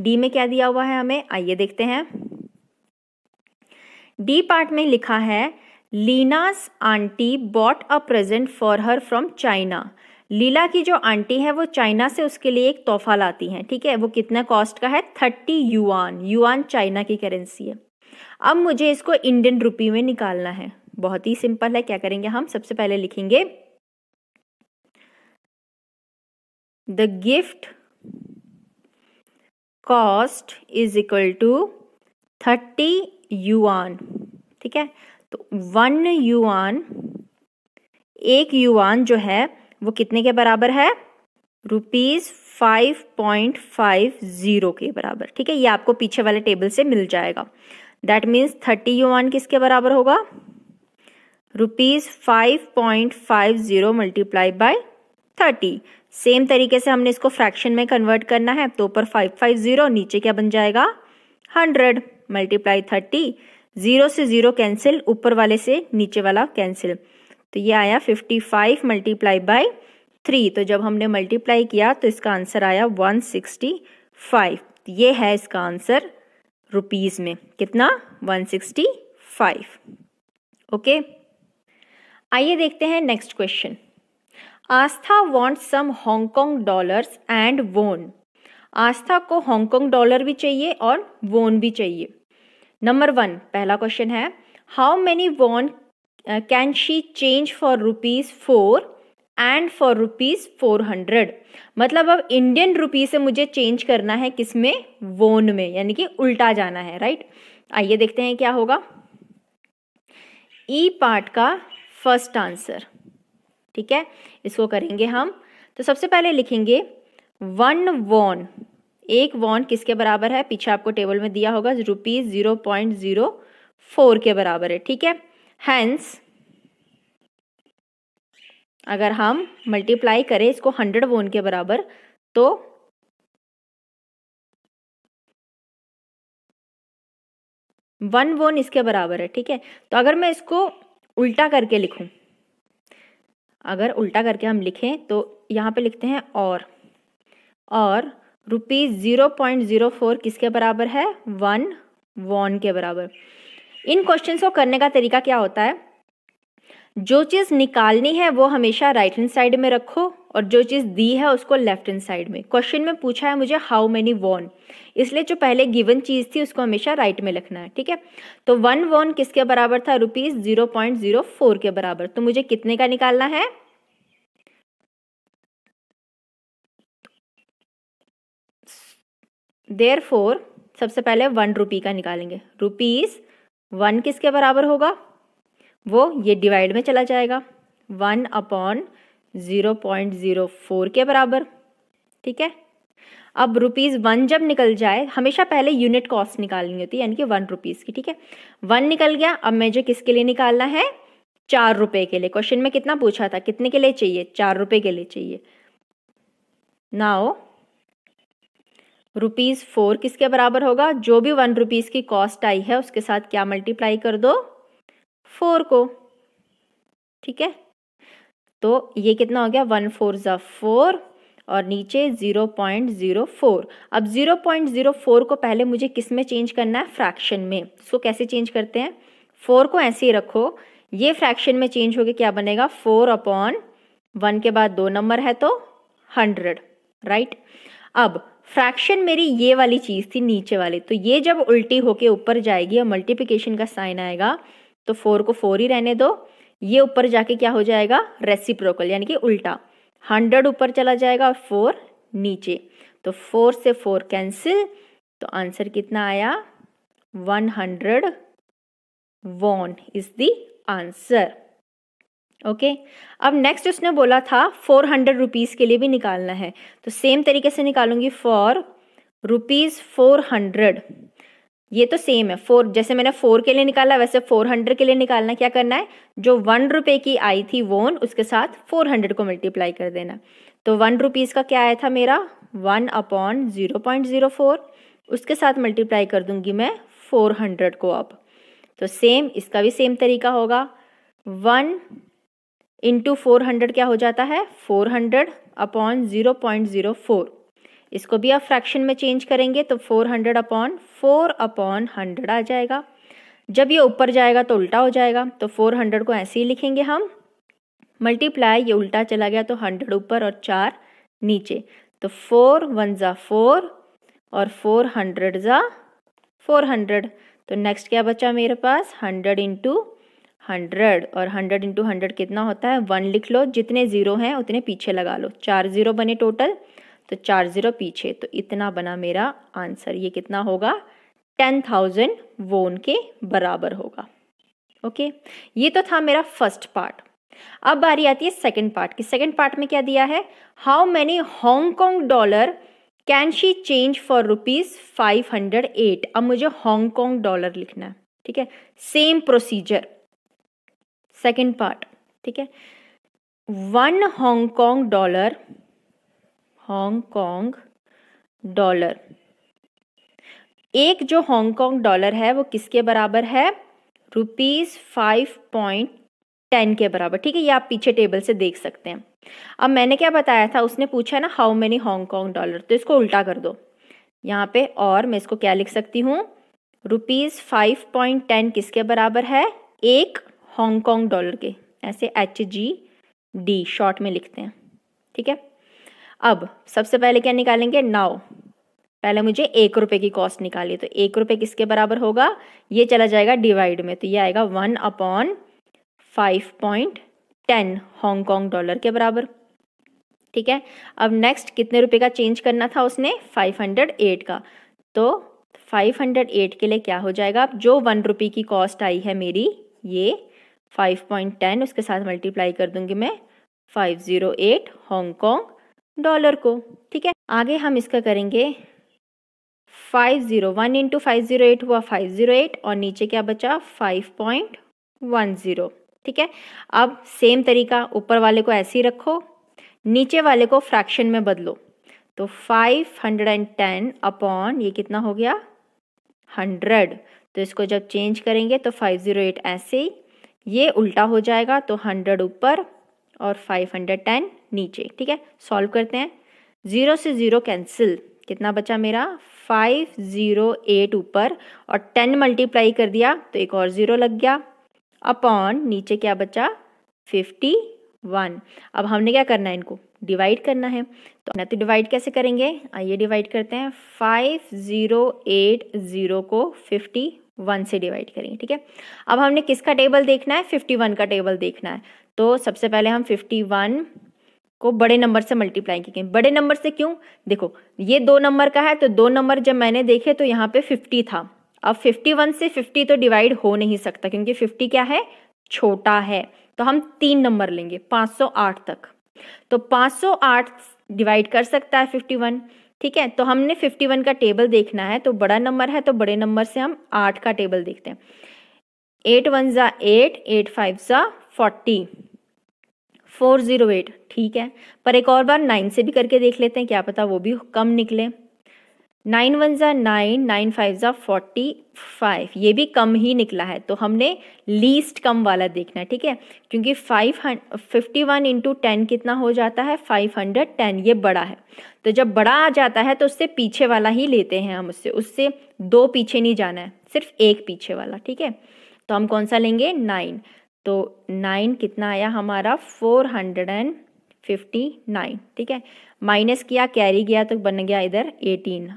डी में क्या दिया हुआ है हमें आइए देखते हैं डी पार्ट में लिखा है Leena's aunty bought a present for her from China Leela की जो आंटी है वो चाइना से उसके लिए एक तोहफा लाती हैं ठीक है वो कितना कॉस्ट का है थर्टी युआन युआन चाइना की करेंसी है अब मुझे इसको इंडियन रुपी में निकालना है बहुत ही सिंपल है क्या करेंगे हम सबसे पहले लिखेंगे the gift cost is equal to thirty yuan ठीक है तो वन युआन एक युआन जो है वो कितने के बराबर है rupees five point five zero के बराबर ठीक है ये आपको पीछे वाले टेबल से मिल जाएगा दैट मीन्स थर्टी यूआन किसके बराबर होगा rupees five point five zero multiply by thirty same तरीके से हमने इसको फ्रैक्शन में कन्वर्ट करना है तो ऊपर फाइव फाइव ज़ीरो नीचे क्या बन जाएगा हंड्रेड मल्टीप्लाई थर्टी ज़ीरो से ज़ीरो कैंसिल ऊपर वाले से नीचे वाला कैंसिल तो ये आया fifty five multiply by three तो जब हमने मल्टीप्लाई किया तो इसका आंसर आया वन सिक्सटी फाइव ये है इसका आंसर रुपीज़ में कितना वन सिक्सटी फाइव ओके आइए देखते हैं next question Aastha want some Hong Kong dollars and won Aastha को हांगकांग डॉलर भी चाहिए और वोन भी चाहिए नंबर वन पहला क्वेश्चन है how many won can she change for rupees four and for rupees four hundred मतलब अब इंडियन रुपीज से मुझे चेंज करना है किस में वोन में यानी कि उल्टा जाना है राइट आइए देखते हैं क्या होगा ई e पार्ट का फर्स्ट आंसर ठीक है इसको करेंगे हम तो सबसे पहले लिखेंगे वन वॉन एक वॉन किसके बराबर है पीछे आपको टेबल में दिया होगा rupees zero point zero four के बराबर है ठीक है हैंस अगर हम मल्टीप्लाई करें इसको हंड्रेड वोन के बराबर तो वन वोन इसके बराबर है ठीक है तो अगर मैं इसको उल्टा करके लिखूं अगर उल्टा करके हम लिखें तो यहाँ पे लिखते हैं और और rupees zero point zero four किसके बराबर है वन वॉन के बराबर इन क्वेश्चन को करने का तरीका क्या होता है जो चीज़ निकालनी है वो हमेशा राइट हैंड साइड में रखो और जो चीज़ दी है उसको लेफ्ट हैंड साइड में क्वेश्चन में पूछा है मुझे हाउ मेनी वॉन इसलिए जो पहले गिवन चीज़ थी उसको हमेशा राइट right में रखना है ठीक है तो वन वॉन किसके बराबर था rupees zero point zero four के बराबर तो मुझे कितने का निकालना है देर फोर सबसे पहले वन रुपी का निकालेंगे रुपीज़ वन किसके बराबर होगा वो ये डिवाइड में चला जाएगा one upon zero point zero four के बराबर ठीक है अब रुपीज़ वन जब निकल जाए हमेशा पहले यूनिट कॉस्ट निकालनी होती है यानी कि वन रुपीज़ की ठीक है वन निकल गया अब मुझे किसके लिए निकालना है चार रुपए के लिए क्वेश्चन में कितना पूछा था कितने के लिए चाहिए चार रुपए के लिए चाहिए नाओ रुपीज़ फोर किसके बराबर होगा जो भी वन रुपीज़ की कॉस्ट आई है उसके साथ क्या मल्टीप्लाई कर दो फोर को ठीक है तो ये कितना हो गया वन फोर ज़ा फोर और नीचे ज़ीरो पॉइंट ज़ीरो फोर अब ज़ीरो पॉइंट ज़ीरो फोर को पहले मुझे किस में चेंज करना है फ्रैक्शन में इसको कैसे चेंज करते हैं फोर को ऐसे ही रखो ये फ्रैक्शन में चेंज होकर क्या बनेगा फोर अपॉन वन के बाद दो नंबर है तो हंड्रेड राइट अब फ्रैक्शन मेरी ये वाली चीज़ थी नीचे वाली तो ये जब उल्टी होके ऊपर जाएगी और मल्टीप्लिकेशन का साइन आएगा तो फोर को फोर ही रहने दो ये ऊपर जाके क्या हो जाएगा रेसिप्रोकल यानी कि उल्टा हंड्रेड ऊपर चला जाएगा और फोर नीचे तो फोर से फोर कैंसिल तो आंसर कितना आया one hundred won is the answer okay अब नेक्स्ट उसने बोला था फोर हंड्रेड रुपीज़ के लिए भी निकालना है तो सेम तरीके से निकालूंगी फॉर रुपीज़ फोर हंड्रेड ये तो सेम है फोर जैसे मैंने फोर के लिए निकाला वैसे फोर हंड्रेड के लिए निकालना क्या करना है जो वन रुपये की आई थी वोन उसके साथ फोर हंड्रेड को मल्टीप्लाई कर देना तो वन रुपीज़ का क्या आया था मेरा one upon zero point zero four उसके साथ मल्टीप्लाई कर दूंगी मैं फोर हंड्रेड को अब तो सेम इसका भी सेम तरीका होगा वन इंटू फोर हंड्रेड क्या हो जाता है four hundred upon zero point zero four इसको भी आप फ्रैक्शन में चेंज करेंगे तो four hundred upon four upon hundred आ जाएगा जब ये ऊपर जाएगा तो उल्टा हो जाएगा तो फोर हंड्रेड को ऐसे ही लिखेंगे हम मल्टीप्लाई ये उल्टा चला गया तो हंड्रेड ऊपर और चार नीचे तो फोर वन ज़ा फोर और फोर हंड्रेड ज़ा फोर हंड्रेड तो नेक्स्ट क्या बचा मेरे पास हंड्रेड इंटू हंड्रेड और हंड्रेड इंटू हंड्रेड कितना होता है वन लिख लो जितने ज़ीरो हैं उतने पीछे लगा लो चार ज़ीरो बने टोटल तो चार ज़ीरो पीछे तो इतना बना मेरा आंसर ये कितना होगा टेन थाउजेंड वोन के बराबर होगा ओके ये तो था मेरा फर्स्ट पार्ट अब बारी आती है सेकेंड पार्ट की सेकेंड पार्ट में क्या दिया है how many Hong Kong dollar can she change for rupees five hundred eight अब मुझे हांगकॉन्ग डॉलर लिखना है ठीक है सेम प्रोसीजर सेकेंड पार्ट ठीक है one Hong Kong dollar Hong Kong dollar एक जो हांगकॉन्ग डॉलर है वो किसके बराबर है रुपीज़ फाइव पॉइंट टेन के बराबर ठीक है ये आप पीछे टेबल से देख सकते हैं अब मैंने क्या बताया था उसने पूछा ना हाउ मेनी हांगकॉन्ग डॉलर तो इसको उल्टा कर दो यहाँ पे और मैं इसको क्या लिख सकती हूँ रुपीज़ फाइव पॉइंट टेन किसके बराबर है एक हांगकॉन्ग डॉलर के ऐसे एच जी डी शॉर्ट में लिखते हैं ठीक है अब सबसे पहले क्या निकालेंगे नाव पहले मुझे एक रुपए की कॉस्ट निकाली तो एक रुपए किसके बराबर होगा ये चला जाएगा डिवाइड में तो ये आएगा one upon five point ten Hong Kong dollar के बराबर ठीक है अब नेक्स्ट कितने रुपए का चेंज करना था उसने फाइव हंड्रेड एट का तो फाइव हंड्रेड एट के लिए क्या हो जाएगा अब जो वन रुपए की कॉस्ट आई है मेरी ये 5.10 उसके साथ मल्टीप्लाई कर दूंगी मैं 508 हांगकांग डॉलर को ठीक है आगे हम इसका करेंगे 501 जीरो वन इंटू फाइव हुआ 508 और नीचे क्या बचा 5.10 ठीक है अब सेम तरीका ऊपर वाले को ऐसे ही रखो नीचे वाले को फ्रैक्शन में बदलो तो 510 अपॉन ये कितना हो गया 100 तो इसको जब चेंज करेंगे तो 508 ऐसे ही ये उल्टा हो जाएगा तो हंड्रेड ऊपर और फाइव हंड्रेड टेन नीचे ठीक है सॉल्व करते हैं ज़ीरो से ज़ीरो कैंसिल कितना बचा मेरा फाइव ज़ीरो एट ऊपर और टेन मल्टीप्लाई कर दिया तो एक और ज़ीरो लग गया अपॉन नीचे क्या बचा फिफ्टी वन अब हमने क्या करना है इनको डिवाइड करना है तो ना तो डिवाइड कैसे करेंगे आइए डिवाइड करते हैं फाइव ज़ीरो एट ज़ीरो को फिफ्टी वन से डिवाइड करेंगे ठीक है अब हमने किसका टेबल देखना है फिफ्टी वन का टेबल देखना है तो सबसे पहले हम फिफ्टी वन को बड़े नंबर से मल्टीप्लाई करेंगे बड़े नंबर से क्यों देखो ये दो नंबर का है तो दो नंबर जब मैंने देखे तो यहाँ पे फिफ्टी था अब फिफ्टी वन से फिफ्टी तो डिवाइड हो नहीं सकता क्योंकि फिफ्टी क्या है छोटा है तो हम तीन नंबर लेंगे पाँच सौ आठ तक तो पाँच सौ आठ डिवाइड कर सकता है फिफ्टी वन ठीक है तो हमने फिफ्टी वन का टेबल देखना है तो बड़ा नंबर है तो बड़े नंबर से हम आठ का टेबल देखते हैं एट वन ज़ा एट एट फाइव ज़ा फोर्टी फोर ज़ीरो एट ठीक है पर एक और बार नाइन से भी करके देख लेते हैं क्या पता वो भी कम निकले नाइन वन ज़ा नाइन नाइन फाइव ज़ा फोर्टी फाइव ये भी कम ही निकला है तो हमने लीस्ट कम वाला देखना है ठीक है क्योंकि five fifty one into ten कितना हो जाता है फाइव हंड्रेड टेन ये बड़ा है तो जब बड़ा आ जाता है तो उससे पीछे वाला ही लेते हैं हम उससे उससे दो पीछे नहीं जाना है सिर्फ एक पीछे वाला ठीक है तो हम कौन सा लेंगे नाइन तो नाइन कितना आया हमारा four hundred and fifty nine ठीक है माइनस किया कैरी गया तो बन गया इधर एटीन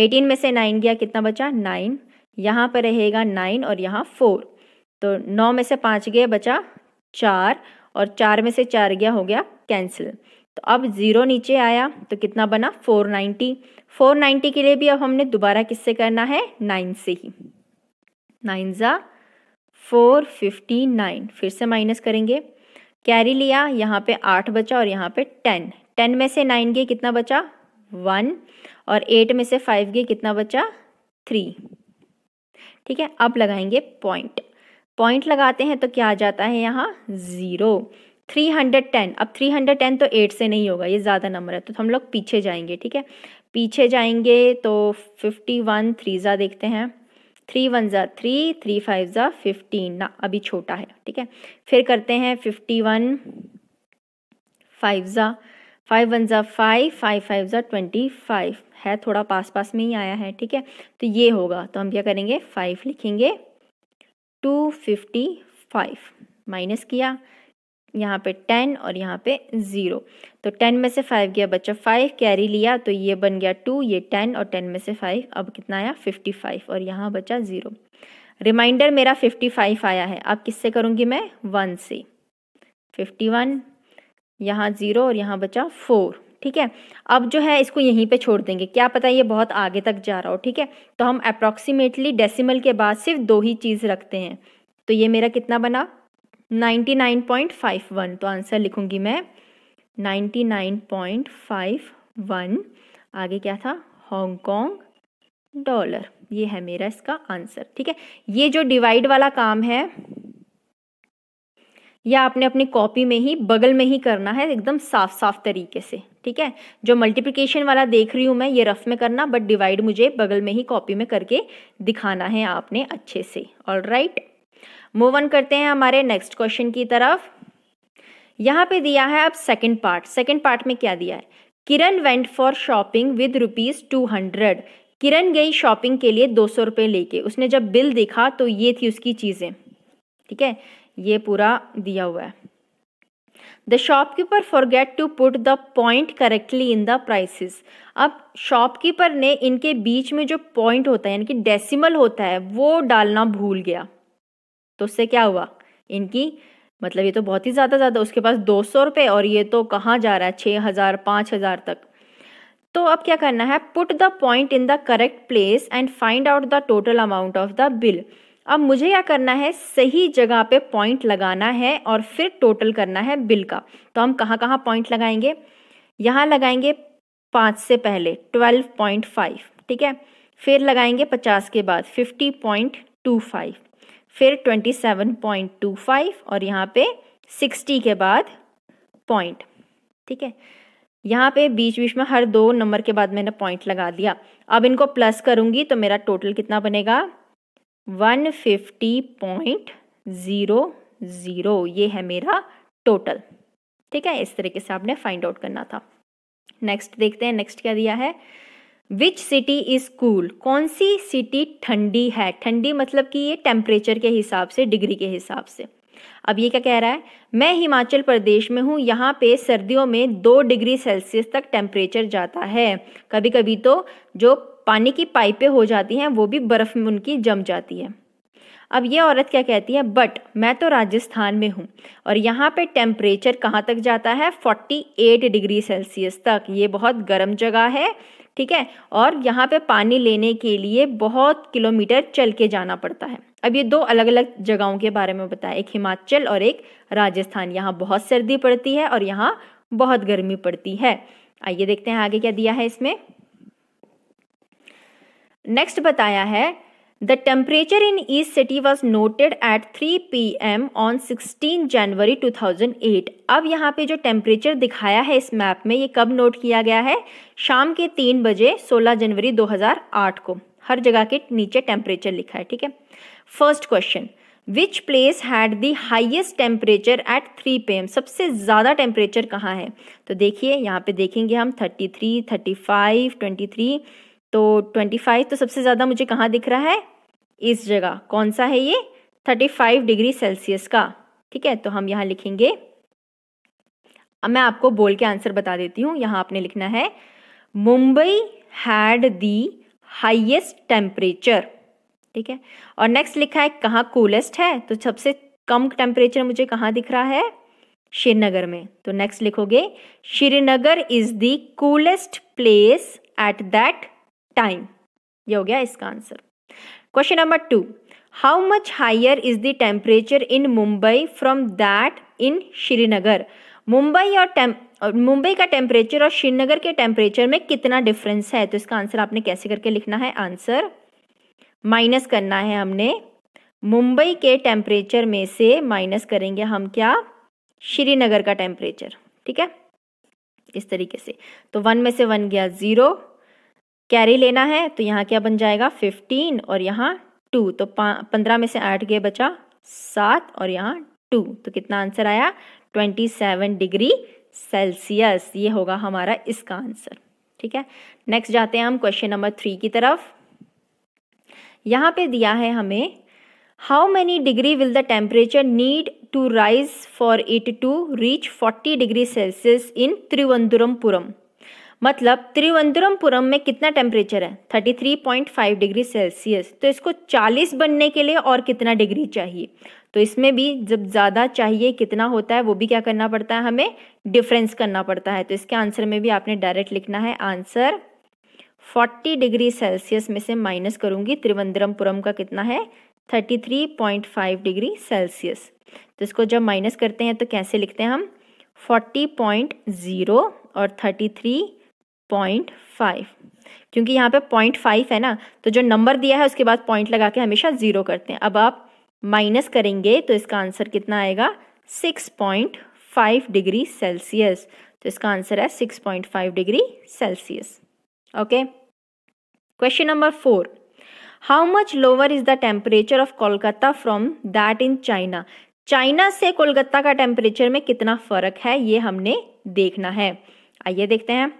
एटीन में से नाइन गया कितना बचा नाइन यहाँ पर रहेगा नाइन और यहाँ फोर तो नौ में से पाँच गया बचा चार और चार में से चार गया हो गया कैंसिल तो अब ज़ीरो नीचे आया तो कितना बना फोर नाइन्टी फोर नाइन्टी के लिए भी अब हमने दोबारा किससे करना है नाइन से ही नाइन ज़ा फोर फिफ्टी नाइन फिर से माइनस करेंगे कैरी लिया यहाँ पे आठ बचा और यहाँ पे टेन टेन में से नाइन गए कितना बचा वन और एट में से फाइव गए कितना बचा थ्री ठीक है अब लगाएंगे पॉइंट पॉइंट लगाते हैं तो क्या आ जाता है यहाँ ज़ीरो थ्री हंड्रेड टेन अब थ्री हंड्रेड टेन तो एट से नहीं होगा ये ज़्यादा नंबर है तो हम लोग पीछे जाएंगे ठीक है पीछे जाएंगे तो फिफ्टी वन थ्री ज़ा देखते हैं थ्री वन ज़ा थ्री थ्री फाइव ज़ा फिफ्टीन ना अभी छोटा है ठीक है फिर करते हैं फिफ्टी वन फाइव ज़ा फाइव वन ज़ा फाइव फाइव फाइव ज़ा ट्वेंटी फाइव है थोड़ा पास पास में ही आया है ठीक है तो ये होगा तो हम क्या करेंगे फाइव लिखेंगे टू फिफ्टी फाइव माइनस किया यहाँ पे टेन और यहाँ पे ज़ीरो तो टेन में से फाइव गया बच्चा फाइव कैरी लिया तो ये बन गया टू ये टेन और टेन में से फाइव अब कितना आया फिफ्टी फाइव और यहाँ बचा ज़ीरो रिमाइंडर मेरा फिफ्टी फाइव आया है अब किससे करूँगी मैं वन से फिफ्टी वन यहाँ ज़ीरो और यहाँ बचा फोर ठीक है अब जो है इसको यहीं पे छोड़ देंगे क्या पता ये बहुत आगे तक जा रहा हो ठीक है तो हम अप्रॉक्सीमेटली डेसिमल के बाद सिर्फ दो ही चीज़ रखते हैं तो ये मेरा कितना बना 99.51 तो आंसर लिखूंगी मैं 99.51 आगे क्या था हांगकॉन्ग डॉलर ये है मेरा इसका आंसर ठीक है ये जो डिवाइड वाला काम है या आपने अपनी कॉपी में ही बगल में ही करना है एकदम साफ साफ तरीके से ठीक है जो मल्टीप्लिकेशन वाला देख रही हूँ मैं ये रफ में करना बट डिवाइड मुझे बगल में ही कॉपी में करके दिखाना है आपने अच्छे से ऑल राइट मूव ऑन करते हैं हमारे नेक्स्ट क्वेश्चन की तरफ यहाँ पे दिया है अब सेकेंड पार्ट सेकेंड पार्ट में क्या दिया है Kiran went for shopping with rupees two hundred Kiran गई शॉपिंग के लिए दो सौ रुपये लेके उसने जब बिल देखा तो ये थी उसकी चीज़ें ठीक है ये पूरा दिया हुआ है the shopkeeper forget to put the point correctly in the prices अब शॉपकीपर ने इनके बीच में जो पॉइंट होता है यानी कि डेसिमल होता है वो डालना भूल गया तो उससे क्या हुआ इनकी मतलब ये तो बहुत ही ज़्यादा ज़्यादा उसके पास दो सौ रुपये और ये तो कहाँ जा रहा है छः हज़ार पाँच हज़ार तक तो अब क्या करना है put the point in the correct place and find out the total amount of the bill अब मुझे क्या करना है सही जगह पे पॉइंट लगाना है और फिर टोटल करना है बिल का तो हम कहाँ कहाँ पॉइंट लगाएंगे यहाँ लगाएंगे पाँच से पहले ट्वेल्व पॉइंट फाइव ठीक है फिर लगाएंगे पचास के बाद फिफ्टी पॉइंट टू फाइव फिर twenty seven point two five और यहाँ पे सिक्सटी के बाद पॉइंट ठीक है यहाँ पे बीच बीच में हर दो नंबर के बाद मैंने पॉइंट लगा दिया अब इनको प्लस करूंगी तो मेरा टोटल कितना बनेगा one fifty point zero zero ये है मेरा टोटल ठीक है इस तरीके से आपने फाइंड आउट करना था नेक्स्ट देखते हैं नेक्स्ट क्या दिया है विच सिटी इज़ कूल कौन सी सिटी ठंडी है ठंडी मतलब कि ये टेम्परेचर के हिसाब से डिग्री के हिसाब से अब ये क्या कह रहा है मैं हिमाचल प्रदेश में हूँ यहाँ पे सर्दियों में दो डिग्री सेल्सियस तक टेम्परेचर जाता है कभी कभी तो जो पानी की पाइपें हो जाती हैं वो भी बर्फ़ में उनकी जम जाती है अब ये औरत क्या कहती है बट मैं तो राजस्थान में हूँ और यहाँ पे टेम्परेचर कहाँ तक जाता है 48 डिग्री सेल्सियस तक ये बहुत गर्म जगह है ठीक है और यहाँ पे पानी लेने के लिए बहुत किलोमीटर चल के जाना पड़ता है अब ये दो अलग अलग जगहों के बारे में बताया एक हिमाचल और एक राजस्थान यहाँ बहुत सर्दी पड़ती है और यहाँ बहुत गर्मी पड़ती है आइए देखते हैं आगे क्या दिया है इसमें नेक्स्ट बताया है the temperature in east city was noted at 3 P M on 16 January 2008 अब यहाँ पे जो टेम्परेचर दिखाया है इस मैप में ये कब नोट किया गया है शाम के तीन बजे 16 जनवरी 2008 को हर जगह के नीचे टेम्परेचर लिखा है ठीक है first question which place had the highest temperature at three P M सबसे ज़्यादा टेम्परेचर कहाँ है तो देखिए यहाँ पे देखेंगे हम thirty three thirty five twenty three तो ट्वेंटी फाइव तो सबसे ज़्यादा मुझे कहाँ दिख रहा है इस जगह कौन सा है ये थर्टी फाइव डिग्री सेल्सियस का ठीक है तो हम यहाँ लिखेंगे अब मैं आपको बोल के आंसर बता देती हूँ यहाँ आपने लिखना है Mumbai had the highest temperature ठीक है और नेक्स्ट लिखा है कहाँ कूलेस्ट है तो सबसे कम टेम्परेचर मुझे कहाँ दिख रहा है श्रीनगर में तो नेक्स्ट लिखोगे Srinagar is the coolest place at that time ये हो गया इसका answer question number two how much higher is the temperature in Mumbai from that in Srinagar Mumbai और टेम मुंबई का टेम्परेचर और श्रीनगर के टेम्परेचर में कितना डिफरेंस है तो इसका आंसर आपने कैसे करके लिखना है आंसर माइनस करना है हमने मुंबई के टेम्परेचर में से माइनस करेंगे हम क्या श्रीनगर का टेम्परेचर ठीक है इस तरीके से तो वन में से वन गया ज़ीरो कैरी लेना है तो यहाँ क्या बन जाएगा फिफ्टीन और यहाँ टू तो पंद्रह में से आठ गए बचा सात और यहाँ टू तो कितना आंसर आया ट्वेंटी सेवन डिग्री सेल्सियस ये होगा हमारा इसका आंसर ठीक है नेक्स्ट जाते हैं हम क्वेश्चन नंबर थ्री की तरफ यहाँ पे दिया है हमें how many degree will the temperature need to rise for it to reach forty degree Celsius in त्रिवंदुरमपुरम मतलब तिरुवनंतपुरम में कितना टेम्परेचर है 33.5 डिग्री सेल्सियस तो इसको 40 बनने के लिए और कितना डिग्री चाहिए तो इसमें भी जब ज़्यादा चाहिए कितना होता है वो भी क्या करना पड़ता है हमें डिफरेंस करना पड़ता है तो इसके आंसर में भी आपने डायरेक्ट लिखना है आंसर 40 डिग्री सेल्सियस में से माइनस करूँगी तिरुवनंतपुरम का कितना है 33.5 डिग्री सेल्सियस तो इसको जब माइनस करते हैं तो कैसे लिखते हैं हम 40.0 और थ्री पॉइंट फाइव क्योंकि यहाँ पे पॉइंट फाइव है ना तो जो नंबर दिया है उसके बाद पॉइंट लगा के हमेशा ज़ीरो करते हैं अब आप माइनस करेंगे तो इसका आंसर कितना आएगा six point five degree Celsius तो इसका आंसर है six point five degree Celsius okay question number four how much lower is the temperature of Kolkata from that in China China से कोलकाता का टेम्परेचर में कितना फर्क है ये हमने देखना है आइए देखते हैं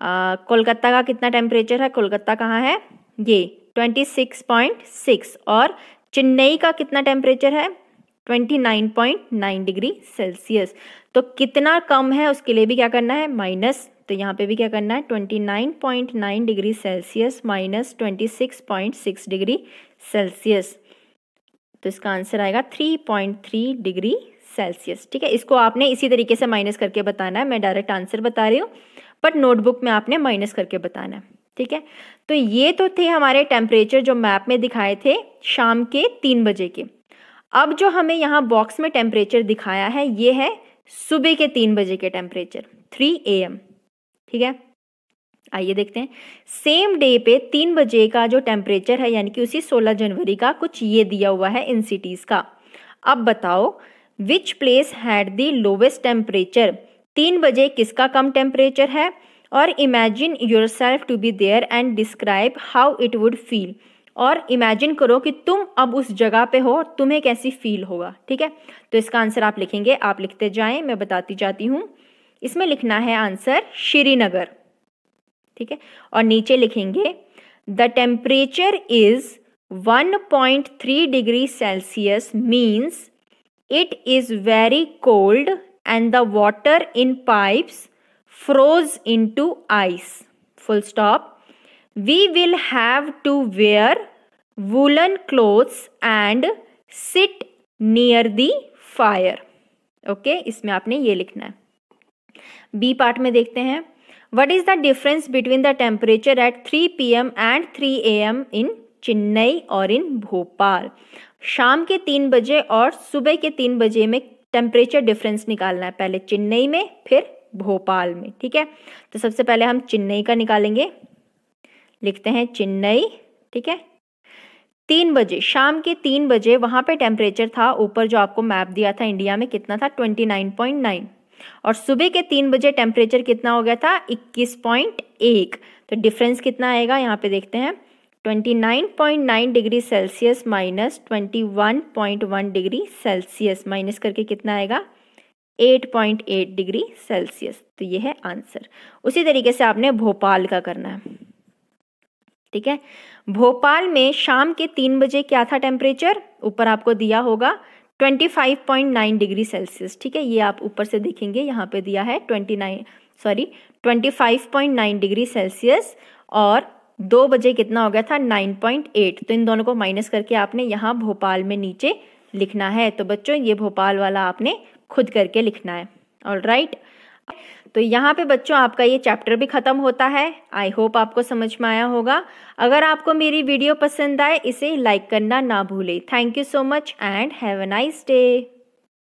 कोलकाता का कितना टेम्परेचर है कोलकाता कहाँ है ये 26.6 और चेन्नई का कितना टेम्परेचर है 29.9 डिग्री सेल्सियस तो कितना कम है उसके लिए भी क्या करना है माइनस तो यहाँ पे भी क्या करना है 29.9 degree Celsius minus 26.6 degree Celsius तो इसका आंसर आएगा 3.3 डिग्री सेल्सियस ठीक है इसको आपने इसी तरीके से माइनस करके बताना है मैं डायरेक्ट आंसर बता रही हूँ बट नोटबुक में आपने माइनस करके बताना है ठीक है तो ये तो थे हमारे टेम्परेचर जो मैप में दिखाए थे शाम के तीन बजे के अब जो हमें यहाँ बॉक्स में टेम्परेचर दिखाया है ये है सुबह के तीन बजे के टेम्परेचर थ्री ए एम ठीक है आइए देखते हैं सेम डे पे तीन बजे का जो टेम्परेचर है यानी कि उसी 16 जनवरी का कुछ ये दिया हुआ है इन सिटीज़ का अब बताओ which place had the lowest temperature तीन बजे किसका कम टेम्परेचर है और imagine yourself to be there and describe how it would feel और इमेजिन करो कि तुम अब उस जगह पे हो और तुम्हें कैसी फील होगा ठीक है तो इसका आंसर आप लिखेंगे आप लिखते जाएं मैं बताती जाती हूँ इसमें लिखना है आंसर श्रीनगर ठीक है और नीचे लिखेंगे the temperature is 1.3 degree Celsius means it is very cold and the water in pipes froze into ice. Full stop. We will have to wear woolen clothes and sit near the fire. Okay okay, इसमें आपने ये लिखना है बी पार्ट में देखते हैं what is the difference between the temperature at 3 P M and three A M in Chennai और इन भोपाल शाम के तीन बजे और सुबह के तीन बजे में टेम्परेचर डिफरेंस निकालना है पहले चेन्नई में फिर भोपाल में ठीक है तो सबसे पहले हम चेन्नई का निकालेंगे लिखते हैं चेन्नई ठीक है तीन बजे शाम के तीन बजे वहां पे टेम्परेचर था ऊपर जो आपको मैप दिया था इंडिया में कितना था ट्वेंटी नाइन पॉइंट नाइन और सुबह के तीन बजे टेम्परेचर कितना हो गया था इक्कीस पॉइंट एक तो डिफरेंस कितना आएगा यहाँ पे देखते हैं 29.9 degree Celsius minus 21.1 degree Celsius minus करके कितना आएगा 8.8 डिग्री सेल्सियस तो ये है आंसर उसी तरीके से आपने भोपाल का करना है ठीक है भोपाल में शाम के तीन बजे क्या था टेम्परेचर ऊपर आपको दिया होगा 25.9 डिग्री सेल्सियस ठीक है ये आप ऊपर से देखेंगे यहाँ पे दिया है 29 सॉरी 25.9 डिग्री सेल्सियस और दो बजे कितना हो गया था नाइन पॉइंट एट तो इन दोनों को माइनस करके आपने यहाँ भोपाल में नीचे लिखना है तो बच्चों ये भोपाल वाला आपने खुद करके लिखना है ऑल राइट तो यहाँ पे बच्चों आपका ये चैप्टर भी ख़त्म होता है आई होप आपको समझ में आया होगा अगर आपको मेरी वीडियो पसंद आए इसे लाइक करना ना भूले thank you so much and have a nice day